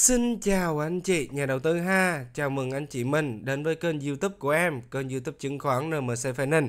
Xin chào anh chị nhà đầu tư ha Chào mừng anh chị mình đến với kênh youtube của em Kênh youtube chứng khoán nmc Finance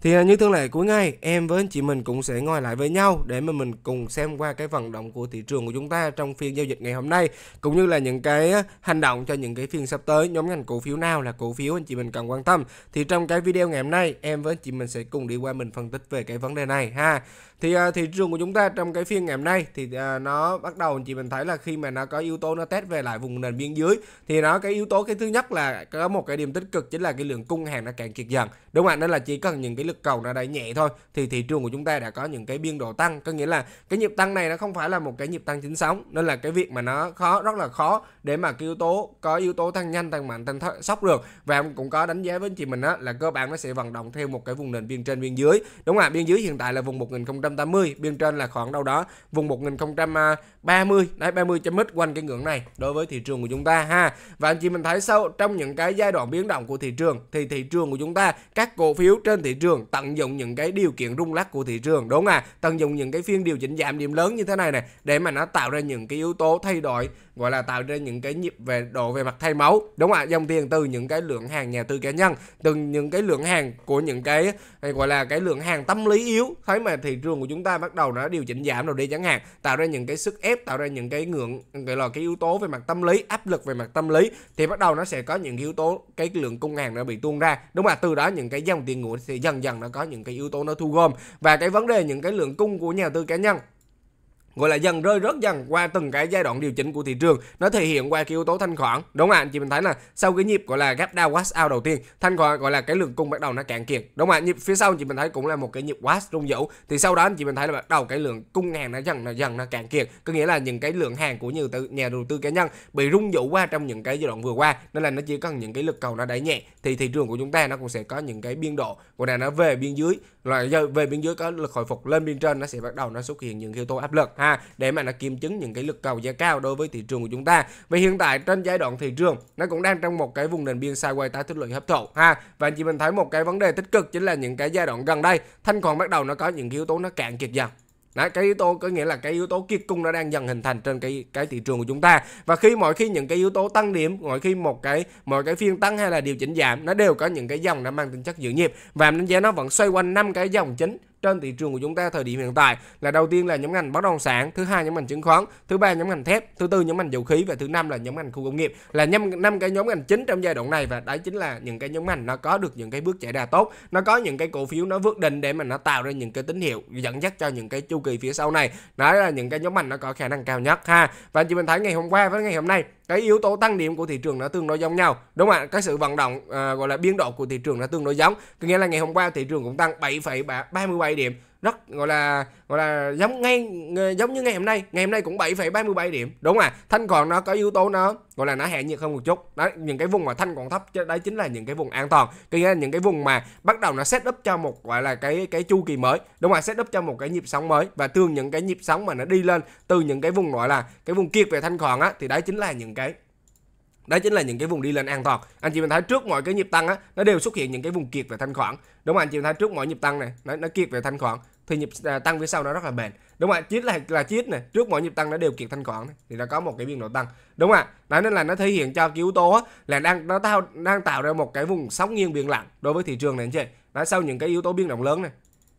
Thì à, như thường lệ cuối ngày Em với anh chị mình cũng sẽ ngồi lại với nhau Để mà mình cùng xem qua cái vận động của thị trường của chúng ta Trong phiên giao dịch ngày hôm nay Cũng như là những cái hành động cho những cái phiên sắp tới Nhóm ngành cổ phiếu nào là cổ phiếu anh chị mình cần quan tâm Thì trong cái video ngày hôm nay Em với anh chị mình sẽ cùng đi qua mình phân tích về cái vấn đề này ha thì à, thị trường của chúng ta trong cái phiên ngày hôm nay thì à, nó bắt đầu chị mình thấy là khi mà nó có yếu tố nó test về lại vùng nền biên dưới thì nó cái yếu tố cái thứ nhất là có một cái điểm tích cực chính là cái lượng cung hàng nó càng kiệt dần đúng không ạ nên là chỉ cần những cái lực cầu nó đã nhẹ thôi thì thị trường của chúng ta đã có những cái biên độ tăng có nghĩa là cái nhịp tăng này nó không phải là một cái nhịp tăng chính sóng nên là cái việc mà nó khó rất là khó để mà cái yếu tố có yếu tố tăng nhanh tăng mạnh tăng sốc được và em cũng có đánh giá với chị mình á là cơ bản nó sẽ vận động theo một cái vùng nền biên trên biên dưới đúng không ạ biên dưới hiện tại là vùng một 1000 1080 biên trên là khoảng đâu đó vùng 1030 à, đấy 30 chấm mít quanh cái ngưỡng này đối với thị trường của chúng ta ha và anh chị mình thấy sau trong những cái giai đoạn biến động của thị trường thì thị trường của chúng ta các cổ phiếu trên thị trường tận dụng những cái điều kiện rung lắc của thị trường đúng à tận dụng những cái phiên điều chỉnh giảm điểm lớn như thế này này để mà nó tạo ra những cái yếu tố thay đổi gọi là tạo ra những cái nhịp về độ về mặt thay máu đúng ạ à? dòng tiền từ những cái lượng hàng nhà tư cá nhân từ những cái lượng hàng của những cái hay gọi là cái lượng hàng tâm lý yếu thấy mà thị trường của chúng ta bắt đầu nó điều chỉnh giảm rồi đi chẳng hạn tạo ra những cái sức ép tạo ra những cái ngưỡng gọi là cái yếu tố về mặt tâm lý áp lực về mặt tâm lý thì bắt đầu nó sẽ có những yếu tố cái lượng cung hàng nó bị tuôn ra đúng là từ đó những cái dòng tiền ngũ thì dần dần nó có những cái yếu tố nó thu gom và cái vấn đề những cái lượng cung của nhà đầu tư cá nhân gọi là dần rơi rớt dần qua từng cái giai đoạn điều chỉnh của thị trường nó thể hiện qua cái yếu tố thanh khoản đúng không ạ anh chị mình thấy là sau cái nhịp gọi là gap down wash out đầu tiên thanh khoản gọi là cái lượng cung bắt đầu nó cạn kiệt đúng không ạ nhịp phía sau anh chị mình thấy cũng là một cái nhịp wash rung dữ thì sau đó anh chị mình thấy là bắt đầu cái lượng cung hàng nó dần nó dần nó cạn kiệt có nghĩa là những cái lượng hàng của nhiều nhà đầu tư cá nhân bị rung dữ qua trong những cái giai đoạn vừa qua nên là nó chỉ cần những cái lực cầu nó đẩy nhẹ thì thị trường của chúng ta nó cũng sẽ có những cái biên độ gọi là nó về biên dưới rồi giờ về bên dưới có lực hồi phục lên bên trên nó sẽ bắt đầu nó xuất hiện những yếu tố áp lực ha để mà nó kiểm chứng những cái lực cầu giá cao đối với thị trường của chúng ta vì hiện tại trên giai đoạn thị trường nó cũng đang trong một cái vùng nền biên sideways tái tích lũy hấp thụ ha và anh chị mình thấy một cái vấn đề tích cực chính là những cái giai đoạn gần đây thanh khoản bắt đầu nó có những yếu tố nó cạn kiệt dần Đấy, cái yếu tố có nghĩa là cái yếu tố kiệt cung nó đang dần hình thành trên cái cái thị trường của chúng ta và khi mọi khi những cái yếu tố tăng điểm mọi khi một cái mọi cái phiên tăng hay là điều chỉnh giảm nó đều có những cái dòng nó mang tính chất dự nhịp và nên giá nó vẫn xoay quanh năm cái dòng chính trên thị trường của chúng ta thời điểm hiện tại là đầu tiên là nhóm ngành bất động sản, thứ hai nhóm ngành chứng khoán, thứ ba nhóm ngành thép, thứ tư nhóm ngành dầu khí và thứ năm là nhóm ngành khu công nghiệp là năm năm cái nhóm ngành chính trong giai đoạn này và đấy chính là những cái nhóm ngành nó có được những cái bước chạy đà tốt, nó có những cái cổ phiếu nó vượt đỉnh để mà nó tạo ra những cái tín hiệu dẫn dắt cho những cái chu kỳ phía sau này. Đó là những cái nhóm ngành nó có khả năng cao nhất ha. Và anh chị mình thấy ngày hôm qua với ngày hôm nay cái yếu tố tăng điểm của thị trường nó tương đối giống nhau đúng không ạ cái sự vận động à, gọi là biến độ của thị trường nó tương đối giống có nghĩa là ngày hôm qua thị trường cũng tăng 7,37 điểm rất gọi là gọi là giống ngay giống như ngày hôm nay ngày hôm nay cũng 7,37 điểm đúng không ạ thanh còn nó có yếu tố nó gọi là nó hạ nhiệt hơn một chút đó những cái vùng mà thanh còn thấp đấy chính là những cái vùng an toàn có nghĩa là những cái vùng mà bắt đầu nó set up cho một gọi là cái cái chu kỳ mới đúng không set up cho một cái nhịp sóng mới và thường những cái nhịp sóng mà nó đi lên từ những cái vùng gọi là cái vùng kiệt về thanh khoản á thì đấy chính là những cái đó chính là những cái vùng đi lên an toàn anh chị mình thấy trước mọi cái nhịp tăng á nó đều xuất hiện những cái vùng kiệt về thanh khoản đúng không anh chị mình thấy trước mọi nhịp tăng này nó, nó kiệt về thanh khoản thì nhịp à, tăng phía sau nó rất là bền đúng không ạ chít là là chít này trước mỗi nhịp tăng nó đều kiệt thanh khoản này. thì nó có một cái biên độ tăng đúng không ạ đó nên là nó thể hiện cho cái yếu tố là đang nó tạo đang tạo ra một cái vùng sóng nghiêng biển lặng đối với thị trường này anh chị đó sau những cái yếu tố biến động lớn này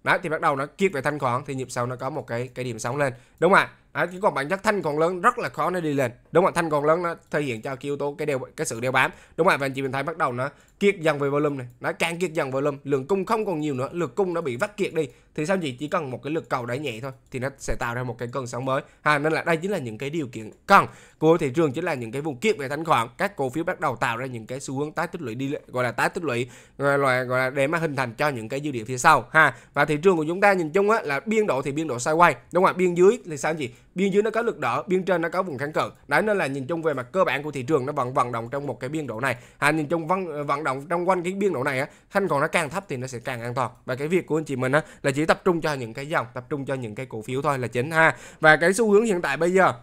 đó thì bắt đầu nó kiệt về thanh khoản thì nhịp sau nó có một cái cái điểm sóng lên đúng không ạ à, chứ còn bản chất thanh còn lớn rất là khó nó đi lên đúng không ạ thanh còn lớn nó thể hiện cho cái yếu tố cái đều cái sự đeo bám đúng không ạ và anh chị mình thấy bắt đầu nó kiệt dần về volume này nó càng kiệt dần volume lượng cung không còn nhiều nữa lượng cung nó bị vắt kiệt đi thì sao chị chỉ cần một cái lực cầu đẩy nhẹ thôi thì nó sẽ tạo ra một cái cơn sóng mới ha nên là đây chính là những cái điều kiện cần của thị trường chính là những cái vùng kiếp về thanh khoản các cổ phiếu bắt đầu tạo ra những cái xu hướng tái tích lũy đi gọi là tái tích lũy gọi là, gọi là để mà hình thành cho những cái dư địa phía sau ha và thị trường của chúng ta nhìn chung á là biên độ thì biên độ sideways đúng không ạ biên dưới thì sao gì biên dưới nó có lực đỡ biên trên nó có vùng kháng cự đấy nên là nhìn chung về mặt cơ bản của thị trường nó vẫn vận động trong một cái biên độ này ha nhìn chung vận ờ, vận động trong quanh cái biên độ này á thanh còn nó càng thấp thì nó sẽ càng an toàn và cái việc của anh chị mình á là chỉ tập trung cho những cái dòng tập trung cho những cái cổ phiếu thôi là chính ha và cái xu hướng hiện tại bây giờ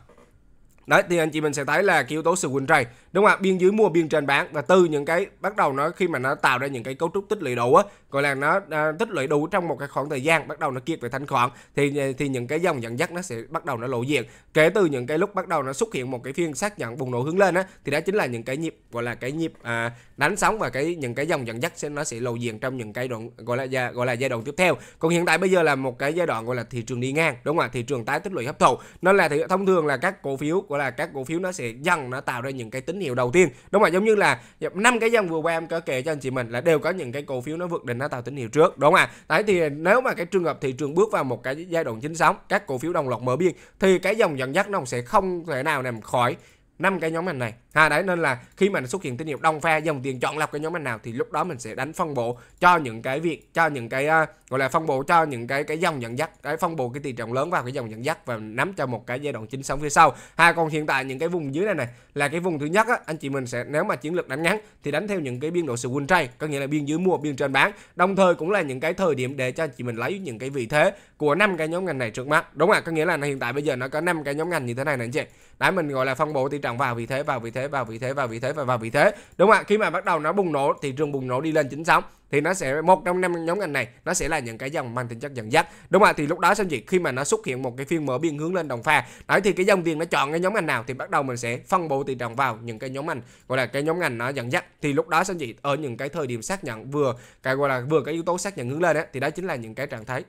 Đấy thì anh chị mình sẽ thấy là cái yếu tố sự win trade đúng không ạ? Biên dưới mua biên trên bán và từ những cái bắt đầu nó khi mà nó tạo ra những cái cấu trúc tích lũy đủ á, gọi là nó à, tích lũy đủ trong một cái khoảng thời gian bắt đầu nó kiệt về thanh khoản thì à, thì những cái dòng dẫn dắt nó sẽ bắt đầu nó lộ diện. Kể từ những cái lúc bắt đầu nó xuất hiện một cái phiên xác nhận bùng nổ hướng lên á thì đó chính là những cái nhịp gọi là cái nhịp à, đánh sóng và cái những cái dòng dẫn dắt sẽ nó sẽ lộ diện trong những cái đoạn gọi là gia, gọi là giai đoạn tiếp theo. Còn hiện tại bây giờ là một cái giai đoạn gọi là thị trường đi ngang đúng không ạ? Thị trường tái tích lũy hấp thụ. Nó là thì thông thường là các cổ phiếu gọi là các cổ phiếu nó sẽ dần nó tạo ra những cái tín hiệu đầu tiên đúng không ạ giống như là năm cái dòng vừa qua em có kể cho anh chị mình là đều có những cái cổ phiếu nó vượt đỉnh nó tạo tín hiệu trước đúng không ạ đấy thì nếu mà cái trường hợp thị trường bước vào một cái giai đoạn chính sóng các cổ phiếu đồng loạt mở biên thì cái dòng dẫn dắt nó sẽ không thể nào nằm khỏi năm cái nhóm ngành này ha đấy nên là khi mà xuất hiện tín hiệu đông pha dòng tiền chọn lọc cái nhóm anh nào thì lúc đó mình sẽ đánh phân bổ cho những cái việc cho những cái uh, gọi là phân bổ cho những cái cái dòng dẫn dắt cái phân bổ cái tỷ trọng lớn vào cái dòng dẫn dắt và nắm cho một cái giai đoạn chính sống phía sau ha còn hiện tại những cái vùng dưới này này là cái vùng thứ nhất á, anh chị mình sẽ nếu mà chiến lược đánh ngắn thì đánh theo những cái biên độ sự win trade có nghĩa là biên dưới mua biên trên bán đồng thời cũng là những cái thời điểm để cho anh chị mình lấy những cái vị thế của năm cái nhóm ngành này trước mắt đúng không ạ có nghĩa là hiện tại bây giờ nó có năm cái nhóm ngành như thế này này anh chị đấy mình gọi là phân bổ tỷ trọng vào vị thế vào vị thế thế vào vị thế vào vị thế và vào vị thế đúng không ạ khi mà bắt đầu nó bùng nổ thị trường bùng nổ đi lên chính sóng thì nó sẽ một trong năm nhóm ngành này nó sẽ là những cái dòng mang tính chất dẫn dắt đúng không ạ thì lúc đó xem gì khi mà nó xuất hiện một cái phiên mở biên hướng lên đồng pha đấy thì cái dòng tiền nó chọn cái nhóm ngành nào thì bắt đầu mình sẽ phân bổ tỷ trọng vào những cái nhóm ngành gọi là cái nhóm ngành nó dẫn dắt thì lúc đó xem gì ở những cái thời điểm xác nhận vừa cái gọi là vừa cái yếu tố xác nhận hướng lên ấy, thì đó chính là những cái trạng thái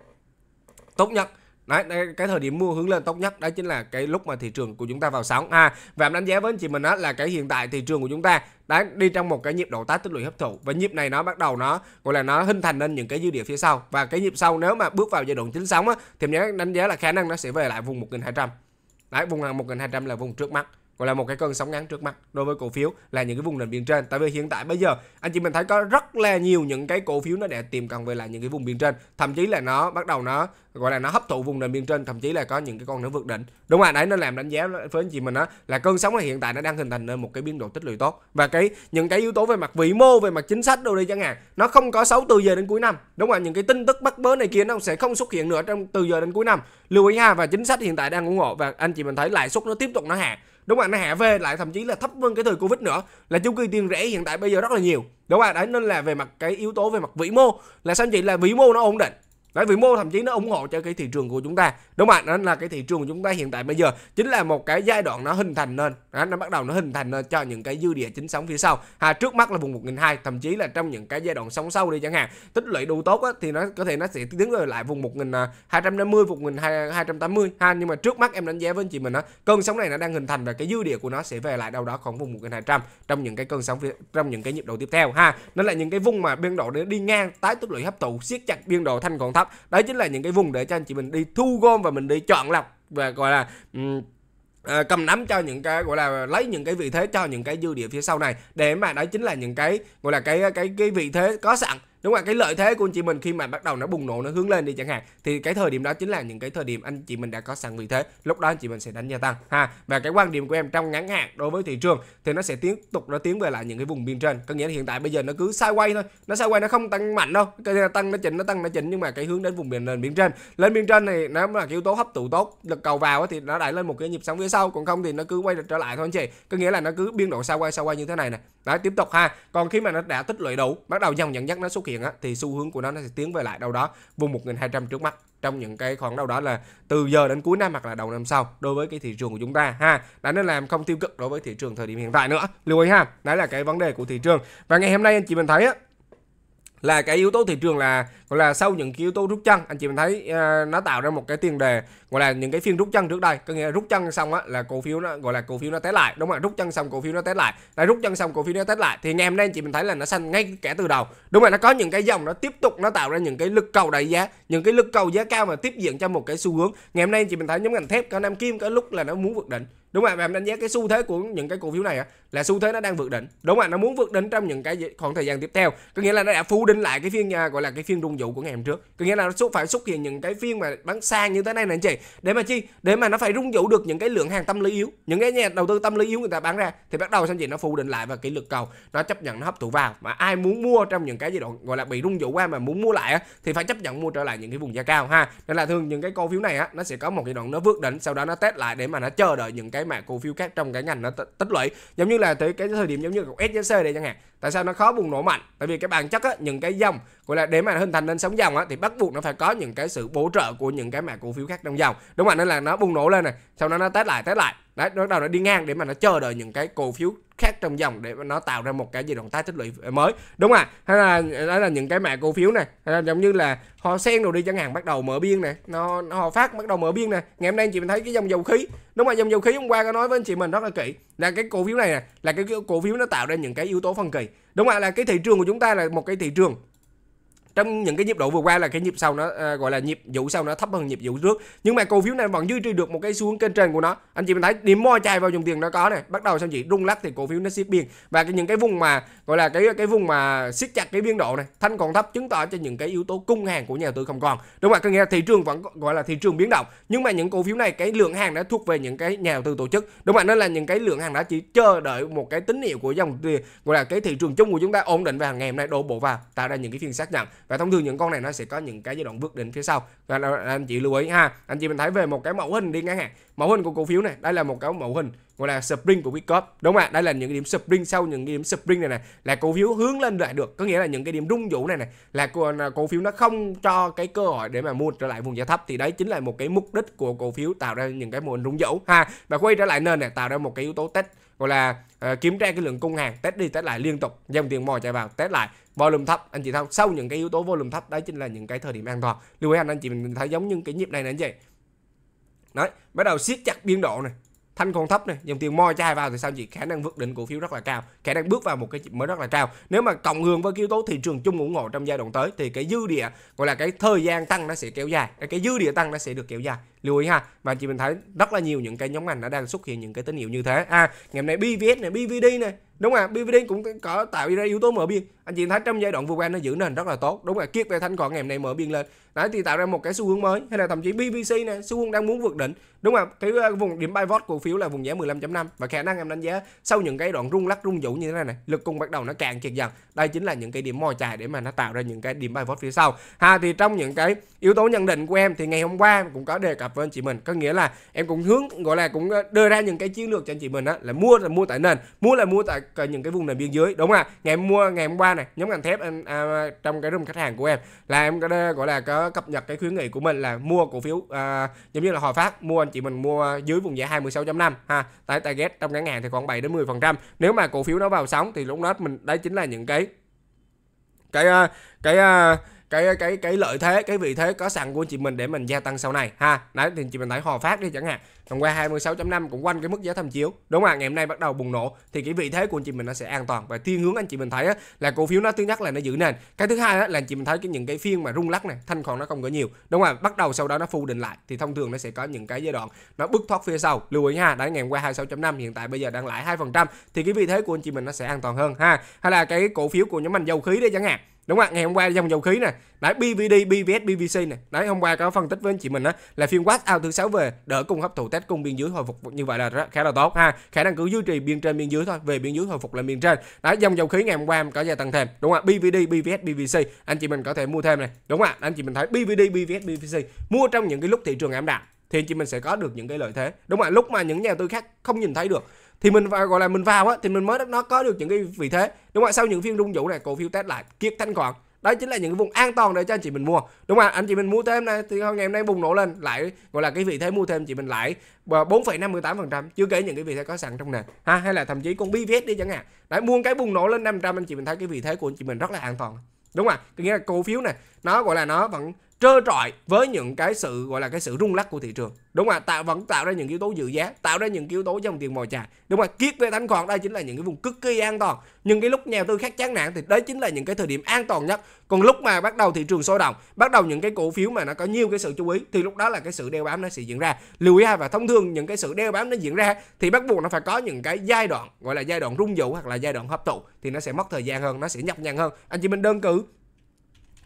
tốt nhất đấy, đấy cái thời điểm mua hướng lên tốt nhất đó chính là cái lúc mà thị trường của chúng ta vào sóng ha và em đánh giá với anh chị mình đó là cái hiện tại thị trường của chúng ta đã đi trong một cái nhịp độ tái tích lũy hấp thụ và nhịp này nó bắt đầu nó gọi là nó hình thành nên những cái dư địa phía sau và cái nhịp sau nếu mà bước vào giai đoạn chính sóng á, thì em đánh giá là khả năng nó sẽ về lại vùng 1200 đấy vùng hàng 1200 là vùng trước mắt gọi là một cái cơn sóng ngắn trước mắt đối với cổ phiếu là những cái vùng nền biên trên tại vì hiện tại bây giờ anh chị mình thấy có rất là nhiều những cái cổ phiếu nó đã tìm cần về lại những cái vùng biên trên thậm chí là nó bắt đầu nó gọi là nó hấp thụ vùng nền biên trên thậm chí là có những cái con nó vượt đỉnh đúng không rồi đấy nó làm đánh giá với anh chị mình đó là cơn sóng này hiện tại nó đang hình thành nên một cái biên độ tích lũy tốt và cái những cái yếu tố về mặt vĩ mô về mặt chính sách đâu đi chẳng hạn nó không có xấu từ giờ đến cuối năm đúng không rồi những cái tin tức bắt bớ này kia nó sẽ không xuất hiện nữa trong từ giờ đến cuối năm lưu ý ha và chính sách hiện tại đang ủng hộ và anh chị mình thấy lãi suất nó tiếp tục nó hạ đúng không ạ nó hạ về lại thậm chí là thấp hơn cái thời covid nữa là chung cư tiền rẻ hiện tại bây giờ rất là nhiều đúng không ạ đấy nên là về mặt cái yếu tố về mặt vĩ mô là sao anh chị là vĩ mô nó ổn định Đấy, vĩ mô thậm chí nó ủng hộ cho cái thị trường của chúng ta đúng không ạ nên là cái thị trường của chúng ta hiện tại bây giờ chính là một cái giai đoạn nó hình thành nên đó, nó bắt đầu nó hình thành nên cho những cái dư địa chính sống phía sau à, trước mắt là vùng một nghìn hai thậm chí là trong những cái giai đoạn sóng sâu đi chẳng hạn tích lũy đủ tốt á, thì nó có thể nó sẽ tiến về lại vùng một nghìn hai trăm năm mươi vùng nghìn hai trăm tám mươi ha nhưng mà trước mắt em đánh giá với anh chị mình á cơn sóng này nó đang hình thành và cái dư địa của nó sẽ về lại đâu đó khoảng vùng một nghìn hai trăm trong những cái cơn sóng phía, trong những cái nhịp độ tiếp theo ha nên là những cái vùng mà biên độ để đi ngang tái tích lũy hấp thụ siết chặt biên độ thanh còn thấp thấp đấy chính là những cái vùng để cho anh chị mình đi thu gom và mình đi chọn lọc và gọi là um, À, cầm nắm cho những cái gọi là lấy những cái vị thế cho những cái dư địa phía sau này để mà đó chính là những cái gọi là cái cái cái vị thế có sẵn đúng không ạ cái lợi thế của anh chị mình khi mà bắt đầu nó bùng nổ nó hướng lên đi chẳng hạn thì cái thời điểm đó chính là những cái thời điểm anh chị mình đã có sẵn vị thế lúc đó anh chị mình sẽ đánh gia tăng ha và cái quan điểm của em trong ngắn hạn đối với thị trường thì nó sẽ tiếp tục nó tiến về lại những cái vùng biên trên có nghĩa là hiện tại bây giờ nó cứ sai quay thôi nó sai quay nó không tăng mạnh đâu cái tăng nó chỉnh nó tăng nó chỉnh nhưng mà cái hướng đến vùng biên nền biên trên lên biên trên này nó là cái yếu tố hấp thụ tốt lực cầu vào thì nó đẩy lên một cái nhịp sóng phía sau còn không thì nó cứ quay trở lại thôi anh chị có nghĩa là nó cứ biên độ sao quay sao quay như thế này nè đó tiếp tục ha còn khi mà nó đã tích lũy đủ bắt đầu dòng nhận dắt nó xuất hiện hiện á, thì xu hướng của nó nó sẽ tiến về lại đâu đó vùng 1200 trước mắt trong những cái khoảng đâu đó là từ giờ đến cuối năm hoặc là đầu năm sau đối với cái thị trường của chúng ta ha đã nên làm không tiêu cực đối với thị trường thời điểm hiện tại nữa lưu ý ha đấy là cái vấn đề của thị trường và ngày hôm nay anh chị mình thấy á, là cái yếu tố thị trường là gọi là sau những cái yếu tố rút chân anh chị mình thấy uh, nó tạo ra một cái tiền đề gọi là những cái phiên rút chân trước đây có nghĩa là rút chân xong á là cổ phiếu nó gọi là cổ phiếu nó té lại đúng không ạ rút chân xong cổ phiếu nó té lại lại rút chân xong cổ phiếu nó té lại thì ngày hôm nay anh chị mình thấy là nó xanh ngay kẻ từ đầu đúng rồi nó có những cái dòng nó tiếp tục nó tạo ra những cái lực cầu đẩy giá những cái lực cầu giá cao mà tiếp diện cho một cái xu hướng ngày hôm nay anh chị mình thấy nhóm ngành thép cả nam kim có lúc là nó muốn vượt đỉnh đúng không ạ em đánh giá cái xu thế của những cái cổ phiếu này á là xu thế nó đang vượt đỉnh đúng không ạ nó muốn vượt đỉnh trong những cái khoảng thời gian tiếp theo có nghĩa là nó đã phủ đinh lại cái phiên à, gọi là cái phiên rung vụ của ngày hôm trước có nghĩa là nó phải xuất hiện những cái phiên mà bán sang như thế này nè anh chị để mà chi để mà nó phải rung dụ được những cái lượng hàng tâm lý yếu những cái nhà đầu tư tâm lý yếu người ta bán ra thì bắt đầu xem gì nó phụ định lại và kỹ lực cầu nó chấp nhận nó hấp thụ vào mà ai muốn mua trong những cái giai đoạn gọi là bị rung dụ qua mà muốn mua lại á, thì phải chấp nhận mua trở lại những cái vùng giá cao ha nên là thường những cái cổ phiếu này á nó sẽ có một giai đoạn nó vượt đỉnh sau đó nó test lại để mà nó chờ đợi những cái mã cổ phiếu khác trong cái ngành nó tích lũy giống như là tới cái thời điểm giống như SJC đây chẳng hạn tại sao nó khó bùng nổ mạnh tại vì cái bản chất á, những cái dòng gọi là để mà hình thành lên sóng dòng á thì bắt buộc nó phải có những cái sự bổ trợ của những cái mã cổ phiếu khác trong dòng đúng không nên là nó bùng nổ lên này sau đó nó test lại test lại đấy nó bắt đầu nó đi ngang để mà nó chờ đợi những cái cổ phiếu khác trong dòng để nó tạo ra một cái gì động tác tích lũy mới đúng không hay là đó là những cái mã cổ phiếu này giống như là họ sen đồ đi chẳng hạn bắt đầu mở biên này nó, nó họ phát bắt đầu mở biên này ngày hôm nay chị mình thấy cái dòng dầu khí đúng mà dòng dầu khí hôm qua có nói với anh chị mình rất là kỹ là cái cổ phiếu này, này là cái cổ phiếu nó tạo ra những cái yếu tố phân kỳ đúng không là cái thị trường của chúng ta là một cái thị trường trong những cái nhịp độ vừa qua là cái nhịp sau nó à, gọi là nhịp vụ sau nó thấp hơn nhịp vụ trước nhưng mà cổ phiếu này vẫn duy trì được một cái xuống kênh trên của nó anh chị mình thấy điểm moi chai vào dòng tiền nó có này bắt đầu sao chị rung lắc thì cổ phiếu nó siết biên và cái những cái vùng mà gọi là cái cái vùng mà siết chặt cái biên độ này thanh còn thấp chứng tỏ cho những cái yếu tố cung hàng của nhà đầu tư không còn đúng không ạ có nghĩa là thị trường vẫn gọi là thị trường biến động nhưng mà những cổ phiếu này cái lượng hàng đã thuộc về những cái nhà đầu tư tổ chức đúng không ạ nên là những cái lượng hàng đã chỉ chờ đợi một cái tín hiệu của dòng tiền gọi là cái thị trường chung của chúng ta ổn định và ngày hôm nay đổ bộ vào tạo ra những cái phiên xác nhận và thông thường những con này nó sẽ có những cái giai đoạn vượt đỉnh phía sau và anh chị lưu ý ha anh chị mình thấy về một cái mẫu hình đi ngắn hạn mẫu hình của cổ phiếu này đây là một cái mẫu hình gọi là spring của Wickup đúng không ạ đây là những cái điểm spring sau những cái điểm spring này này là cổ phiếu hướng lên lại được có nghĩa là những cái điểm rung rũ này này là cổ, cổ phiếu nó không cho cái cơ hội để mà mua trở lại vùng giá thấp thì đấy chính là một cái mục đích của cổ phiếu tạo ra những cái mô hình rung rũ ha và quay trở lại nền này tạo ra một cái yếu tố test gọi là uh, ờ, kiểm tra cái lượng cung hàng test đi test lại liên tục dòng tiền mò chạy vào test lại volume thấp anh chị thấy không sau những cái yếu tố volume thấp đấy chính là những cái thời điểm an toàn lưu ý anh anh chị mình thấy giống như cái nhịp này nè anh chị đấy bắt đầu siết chặt biên độ này thanh còn thấp này dòng tiền moi chai vào thì sao chị khả năng vượt đỉnh cổ phiếu rất là cao khả năng bước vào một cái mới rất là cao nếu mà cộng hưởng với yếu tố thị trường chung ủng hộ trong giai đoạn tới thì cái dư địa gọi là cái thời gian tăng nó sẽ kéo dài cái cái dư địa tăng nó sẽ được kéo dài lưu ý ha và chị mình thấy rất là nhiều những cái nhóm ngành nó đang xuất hiện những cái tín hiệu như thế à ngày hôm nay bvs này bvd này đúng không BVD cũng có tạo ra yếu tố mở biên anh chị thấy trong giai đoạn vừa qua nó giữ nền rất là tốt đúng là kiết về thanh còn ngày hôm nay mở biên lên đấy thì tạo ra một cái xu hướng mới hay là thậm chí BVC này xu hướng đang muốn vượt đỉnh đúng không cái ờ, vùng điểm buy vót cổ phiếu là vùng giá 15.5 và khả năng em đánh giá sau những cái đoạn rung lắc rung dũ như thế này này lực cung bắt đầu nó càng kiệt dần đây chính là những cái điểm mò chài để mà nó tạo ra những cái điểm buy vót phía sau ha thì trong những cái yếu tố nhận định của em thì ngày hôm qua em cũng có đề cập với anh chị mình có nghĩa là em cũng hướng gọi là cũng ờ, đưa ra những cái chiến lược cho anh chị mình đó là mua là mua tại nền mua là mua tại các những cái vùng nền biên giới đúng không ạ ngày em mua ngày hôm qua này nhóm ngành thép em à, trong cái room khách hàng của em là em có gọi là có cập nhật cái khuyến nghị của mình là mua cổ phiếu à, giống như là hòa phát mua anh chị mình mua dưới vùng giá 26.5 ha tại target trong ngắn hạn thì khoảng 7 đến 10 phần trăm nếu mà cổ phiếu nó vào sóng thì lúc đó mình đấy chính là những cái cái à, cái, cái à, cái cái cái lợi thế cái vị thế có sẵn của anh chị mình để mình gia tăng sau này ha đấy thì chị mình thấy hò phát đi chẳng hạn còn qua 26.5 cũng quanh cái mức giá tham chiếu đúng không ạ ngày hôm nay bắt đầu bùng nổ thì cái vị thế của anh chị mình nó sẽ an toàn và thiên hướng anh chị mình thấy á, là cổ phiếu nó thứ nhất là nó giữ nền cái thứ hai á, là anh chị mình thấy cái những cái phiên mà rung lắc này thanh khoản nó không có nhiều đúng không ạ bắt đầu sau đó nó phù định lại thì thông thường nó sẽ có những cái giai đoạn nó bứt thoát phía sau lưu ý ha đấy ngày hôm qua 26.5 hiện tại bây giờ đang lãi 2% thì cái vị thế của anh chị mình nó sẽ an toàn hơn ha hay là cái cổ phiếu của nhóm ngành dầu khí đấy chẳng hạn đúng không ạ ngày hôm qua dòng dầu khí nè đấy BVD BVS BVC nè đấy hôm qua có phân tích với anh chị mình á là phiên quát out thứ sáu về đỡ cung hấp thụ test cung biên dưới hồi phục như vậy là rất, khá là tốt ha khả năng cứ duy trì biên trên biên dưới thôi về biên dưới hồi phục là biên trên đấy dòng dầu khí ngày hôm qua em có gia tăng thêm đúng không ạ BVD BVS BVC anh chị mình có thể mua thêm này đúng không ạ anh chị mình thấy BVD BVS BVC mua trong những cái lúc thị trường ảm đạm thì anh chị mình sẽ có được những cái lợi thế đúng không ạ lúc mà những nhà tư khác không nhìn thấy được thì mình vào gọi là mình vào á thì mình mới nó có được những cái vị thế đúng không sau những phiên rung vũ này cổ phiếu test lại kiệt thanh khoản, đó chính là những cái vùng an toàn để cho anh chị mình mua đúng không anh chị mình mua thêm này thì ngày hôm nay bùng nổ lên lại gọi là cái vị thế mua thêm chị mình lại 4,58% ờ, chưa kể những cái vị thế có sẵn trong nền ha hay là thậm chí con BVS đi chẳng hạn đấy mua cái bùng nổ lên 500 anh chị mình thấy cái vị thế của anh chị mình rất là an toàn đúng không ạ nghĩa là cổ phiếu này nó gọi là nó vẫn trơ trọi với những cái sự gọi là cái sự rung lắc của thị trường đúng không ạ tạo vẫn tạo ra những yếu tố dự giá tạo ra những yếu tố dòng tiền mồi chài đúng không ạ kiết về thanh khoản đây chính là những cái vùng cực kỳ an toàn nhưng cái lúc nhà tư khác chán nản thì đấy chính là những cái thời điểm an toàn nhất còn lúc mà bắt đầu thị trường sôi động bắt đầu những cái cổ phiếu mà nó có nhiều cái sự chú ý thì lúc đó là cái sự đeo bám nó sẽ diễn ra lưu ý và thông thường những cái sự đeo bám nó diễn ra thì bắt buộc nó phải có những cái giai đoạn gọi là giai đoạn rung dụ hoặc là giai đoạn hấp thụ thì nó sẽ mất thời gian hơn nó sẽ nhọc nhằn hơn anh chị mình đơn cử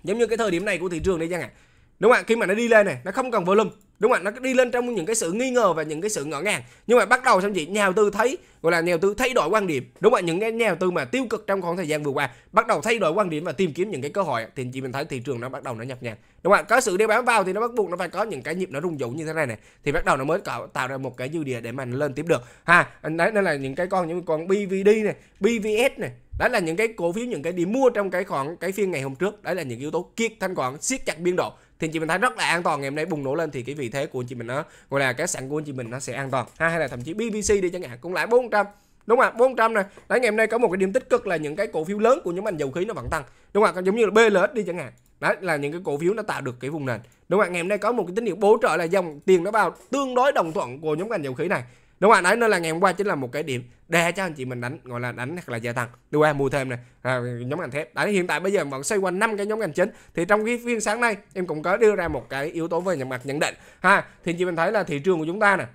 giống như cái thời điểm này của thị trường đây chẳng hạn à đúng không ạ khi mà nó đi lên này nó không cần volume đúng không ạ nó đi lên trong những cái sự nghi ngờ và những cái sự ngỡ ngàng nhưng mà bắt đầu xong chị nhà đầu tư thấy gọi là nhà đầu tư thay đổi quan điểm đúng không ạ những cái nhà đầu tư mà tiêu cực trong khoảng thời gian vừa qua bắt đầu thay đổi quan điểm và tìm kiếm những cái cơ hội thì chị mình thấy thị trường nó bắt đầu nó nhập nhằng đúng không ạ có sự đeo bám vào thì nó bắt buộc nó phải có những cái nhịp nó rung rung như thế này này thì bắt đầu nó mới tạo ra một cái dư địa để mà nó lên tiếp được ha đấy nên là những cái con những con BVD này BVS này đó là những cái cổ phiếu những cái điểm mua trong cái khoảng cái phiên ngày hôm trước đấy là những yếu tố kiệt thanh khoản siết chặt biên độ thì chị mình thấy rất là an toàn ngày hôm nay bùng nổ lên thì cái vị thế của chị mình nó gọi là cái sàn của chị mình nó sẽ an toàn ha, hay là thậm chí BBC đi chẳng hạn cũng lãi 400 đúng không ạ 400 này đấy ngày hôm nay có một cái điểm tích cực là những cái cổ phiếu lớn của nhóm ngành dầu khí nó vẫn tăng đúng không ạ giống như là BLS đi chẳng hạn đấy là những cái cổ phiếu nó tạo được cái vùng nền đúng không ạ ngày hôm nay có một cái tín hiệu bổ trợ là dòng tiền nó vào tương đối đồng thuận của nhóm ngành dầu khí này đúng không đấy nó là ngày hôm qua chính là một cái điểm để cho anh chị mình đánh gọi là đánh hoặc là gia tăng đưa qua mua thêm này à, nhóm ngành thép đấy hiện tại bây giờ vẫn xoay quanh năm cái nhóm ngành chính thì trong cái phiên sáng nay em cũng có đưa ra một cái yếu tố về nhận mặt nhận định ha thì chị mình thấy là thị trường của chúng ta nè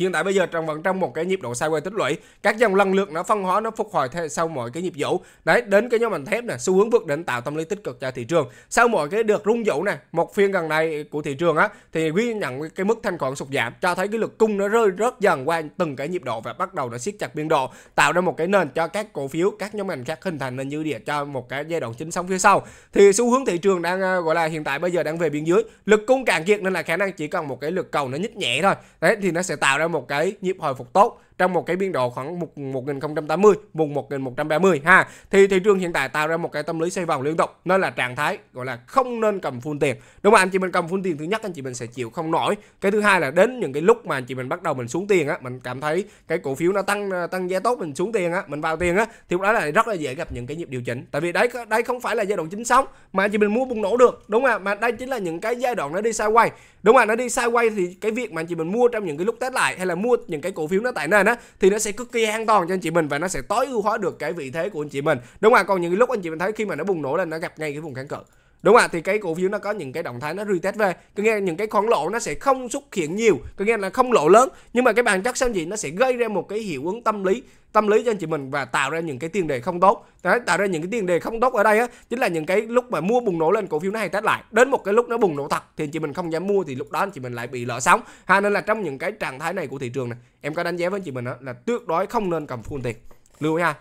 Hiện tại bây giờ Trần vẫn trong một cái nhịp độ sideways tích lũy. Các dòng lần lượt nó phân hóa nó phục hồi theo sau mọi cái nhịp dẫu. Đấy, đến cái nhóm ngành thép này, xu hướng vượt đỉnh tạo tâm lý tích cực cho thị trường. Sau mọi cái được rung dẫu này, một phiên gần đây của thị trường á thì ghi nhận cái mức thanh khoản sụt giảm cho thấy cái lực cung nó rơi rớt dần qua từng cái nhịp độ và bắt đầu nó siết chặt biên độ, tạo ra một cái nền cho các cổ phiếu, các nhóm ngành khác hình thành nên dư địa cho một cái giai đoạn chính sóng phía sau. Thì xu hướng thị trường đang ờ, gọi là hiện tại bây giờ đang về biên dưới, lực cung cạn kiệt nên là khả năng chỉ cần một cái lực cầu nó nhích nhẹ thôi. Đấy thì nó sẽ tạo ra một cái nhịp hồi phục tốt trong một cái biên độ khoảng 1080 vùng 1130 ha thì thị trường hiện tại tạo ra một cái tâm lý xây vòng liên tục nên là trạng thái gọi là không nên cầm full tiền đúng không anh chị mình cầm full tiền thứ nhất anh chị mình sẽ chịu không nổi cái thứ hai là đến những cái lúc mà anh chị mình bắt đầu mình xuống tiền á mình cảm thấy cái cổ phiếu nó tăng tăng giá tốt mình xuống tiền á mình vào tiền á thì đó là rất là dễ gặp những cái nhịp điều chỉnh tại vì đấy đây không phải là giai đoạn chính sóng mà anh chị mình mua bùng nổ được đúng không mà đây chính là những cái giai đoạn nó đi sideways đúng không ạ nó đi sideways thì cái việc mà anh chị mình mua trong những cái lúc test lại hay là mua những cái cổ phiếu nó tại nền á thì nó sẽ cực kỳ an toàn cho anh chị mình và nó sẽ tối ưu hóa được cái vị thế của anh chị mình đúng không à? còn những lúc anh chị mình thấy khi mà nó bùng nổ lên nó gặp ngay cái vùng kháng cự đúng không ạ thì cái cổ phiếu nó có những cái động thái nó retest về có nghĩa những cái khoản lỗ nó sẽ không xuất hiện nhiều có nghe là không lỗ lớn nhưng mà cái bản chất sao gì nó sẽ gây ra một cái hiệu ứng tâm lý tâm lý cho anh chị mình và tạo ra những cái tiền đề không tốt Đấy, tạo ra những cái tiền đề không tốt ở đây á chính là những cái lúc mà mua bùng nổ lên cổ phiếu nó hay test lại đến một cái lúc nó bùng nổ thật thì anh chị mình không dám mua thì lúc đó anh chị mình lại bị lỡ sóng ha nên là trong những cái trạng thái này của thị trường này em có đánh giá với anh chị mình đó, là tuyệt đối không nên cầm full tiền lưu ý ha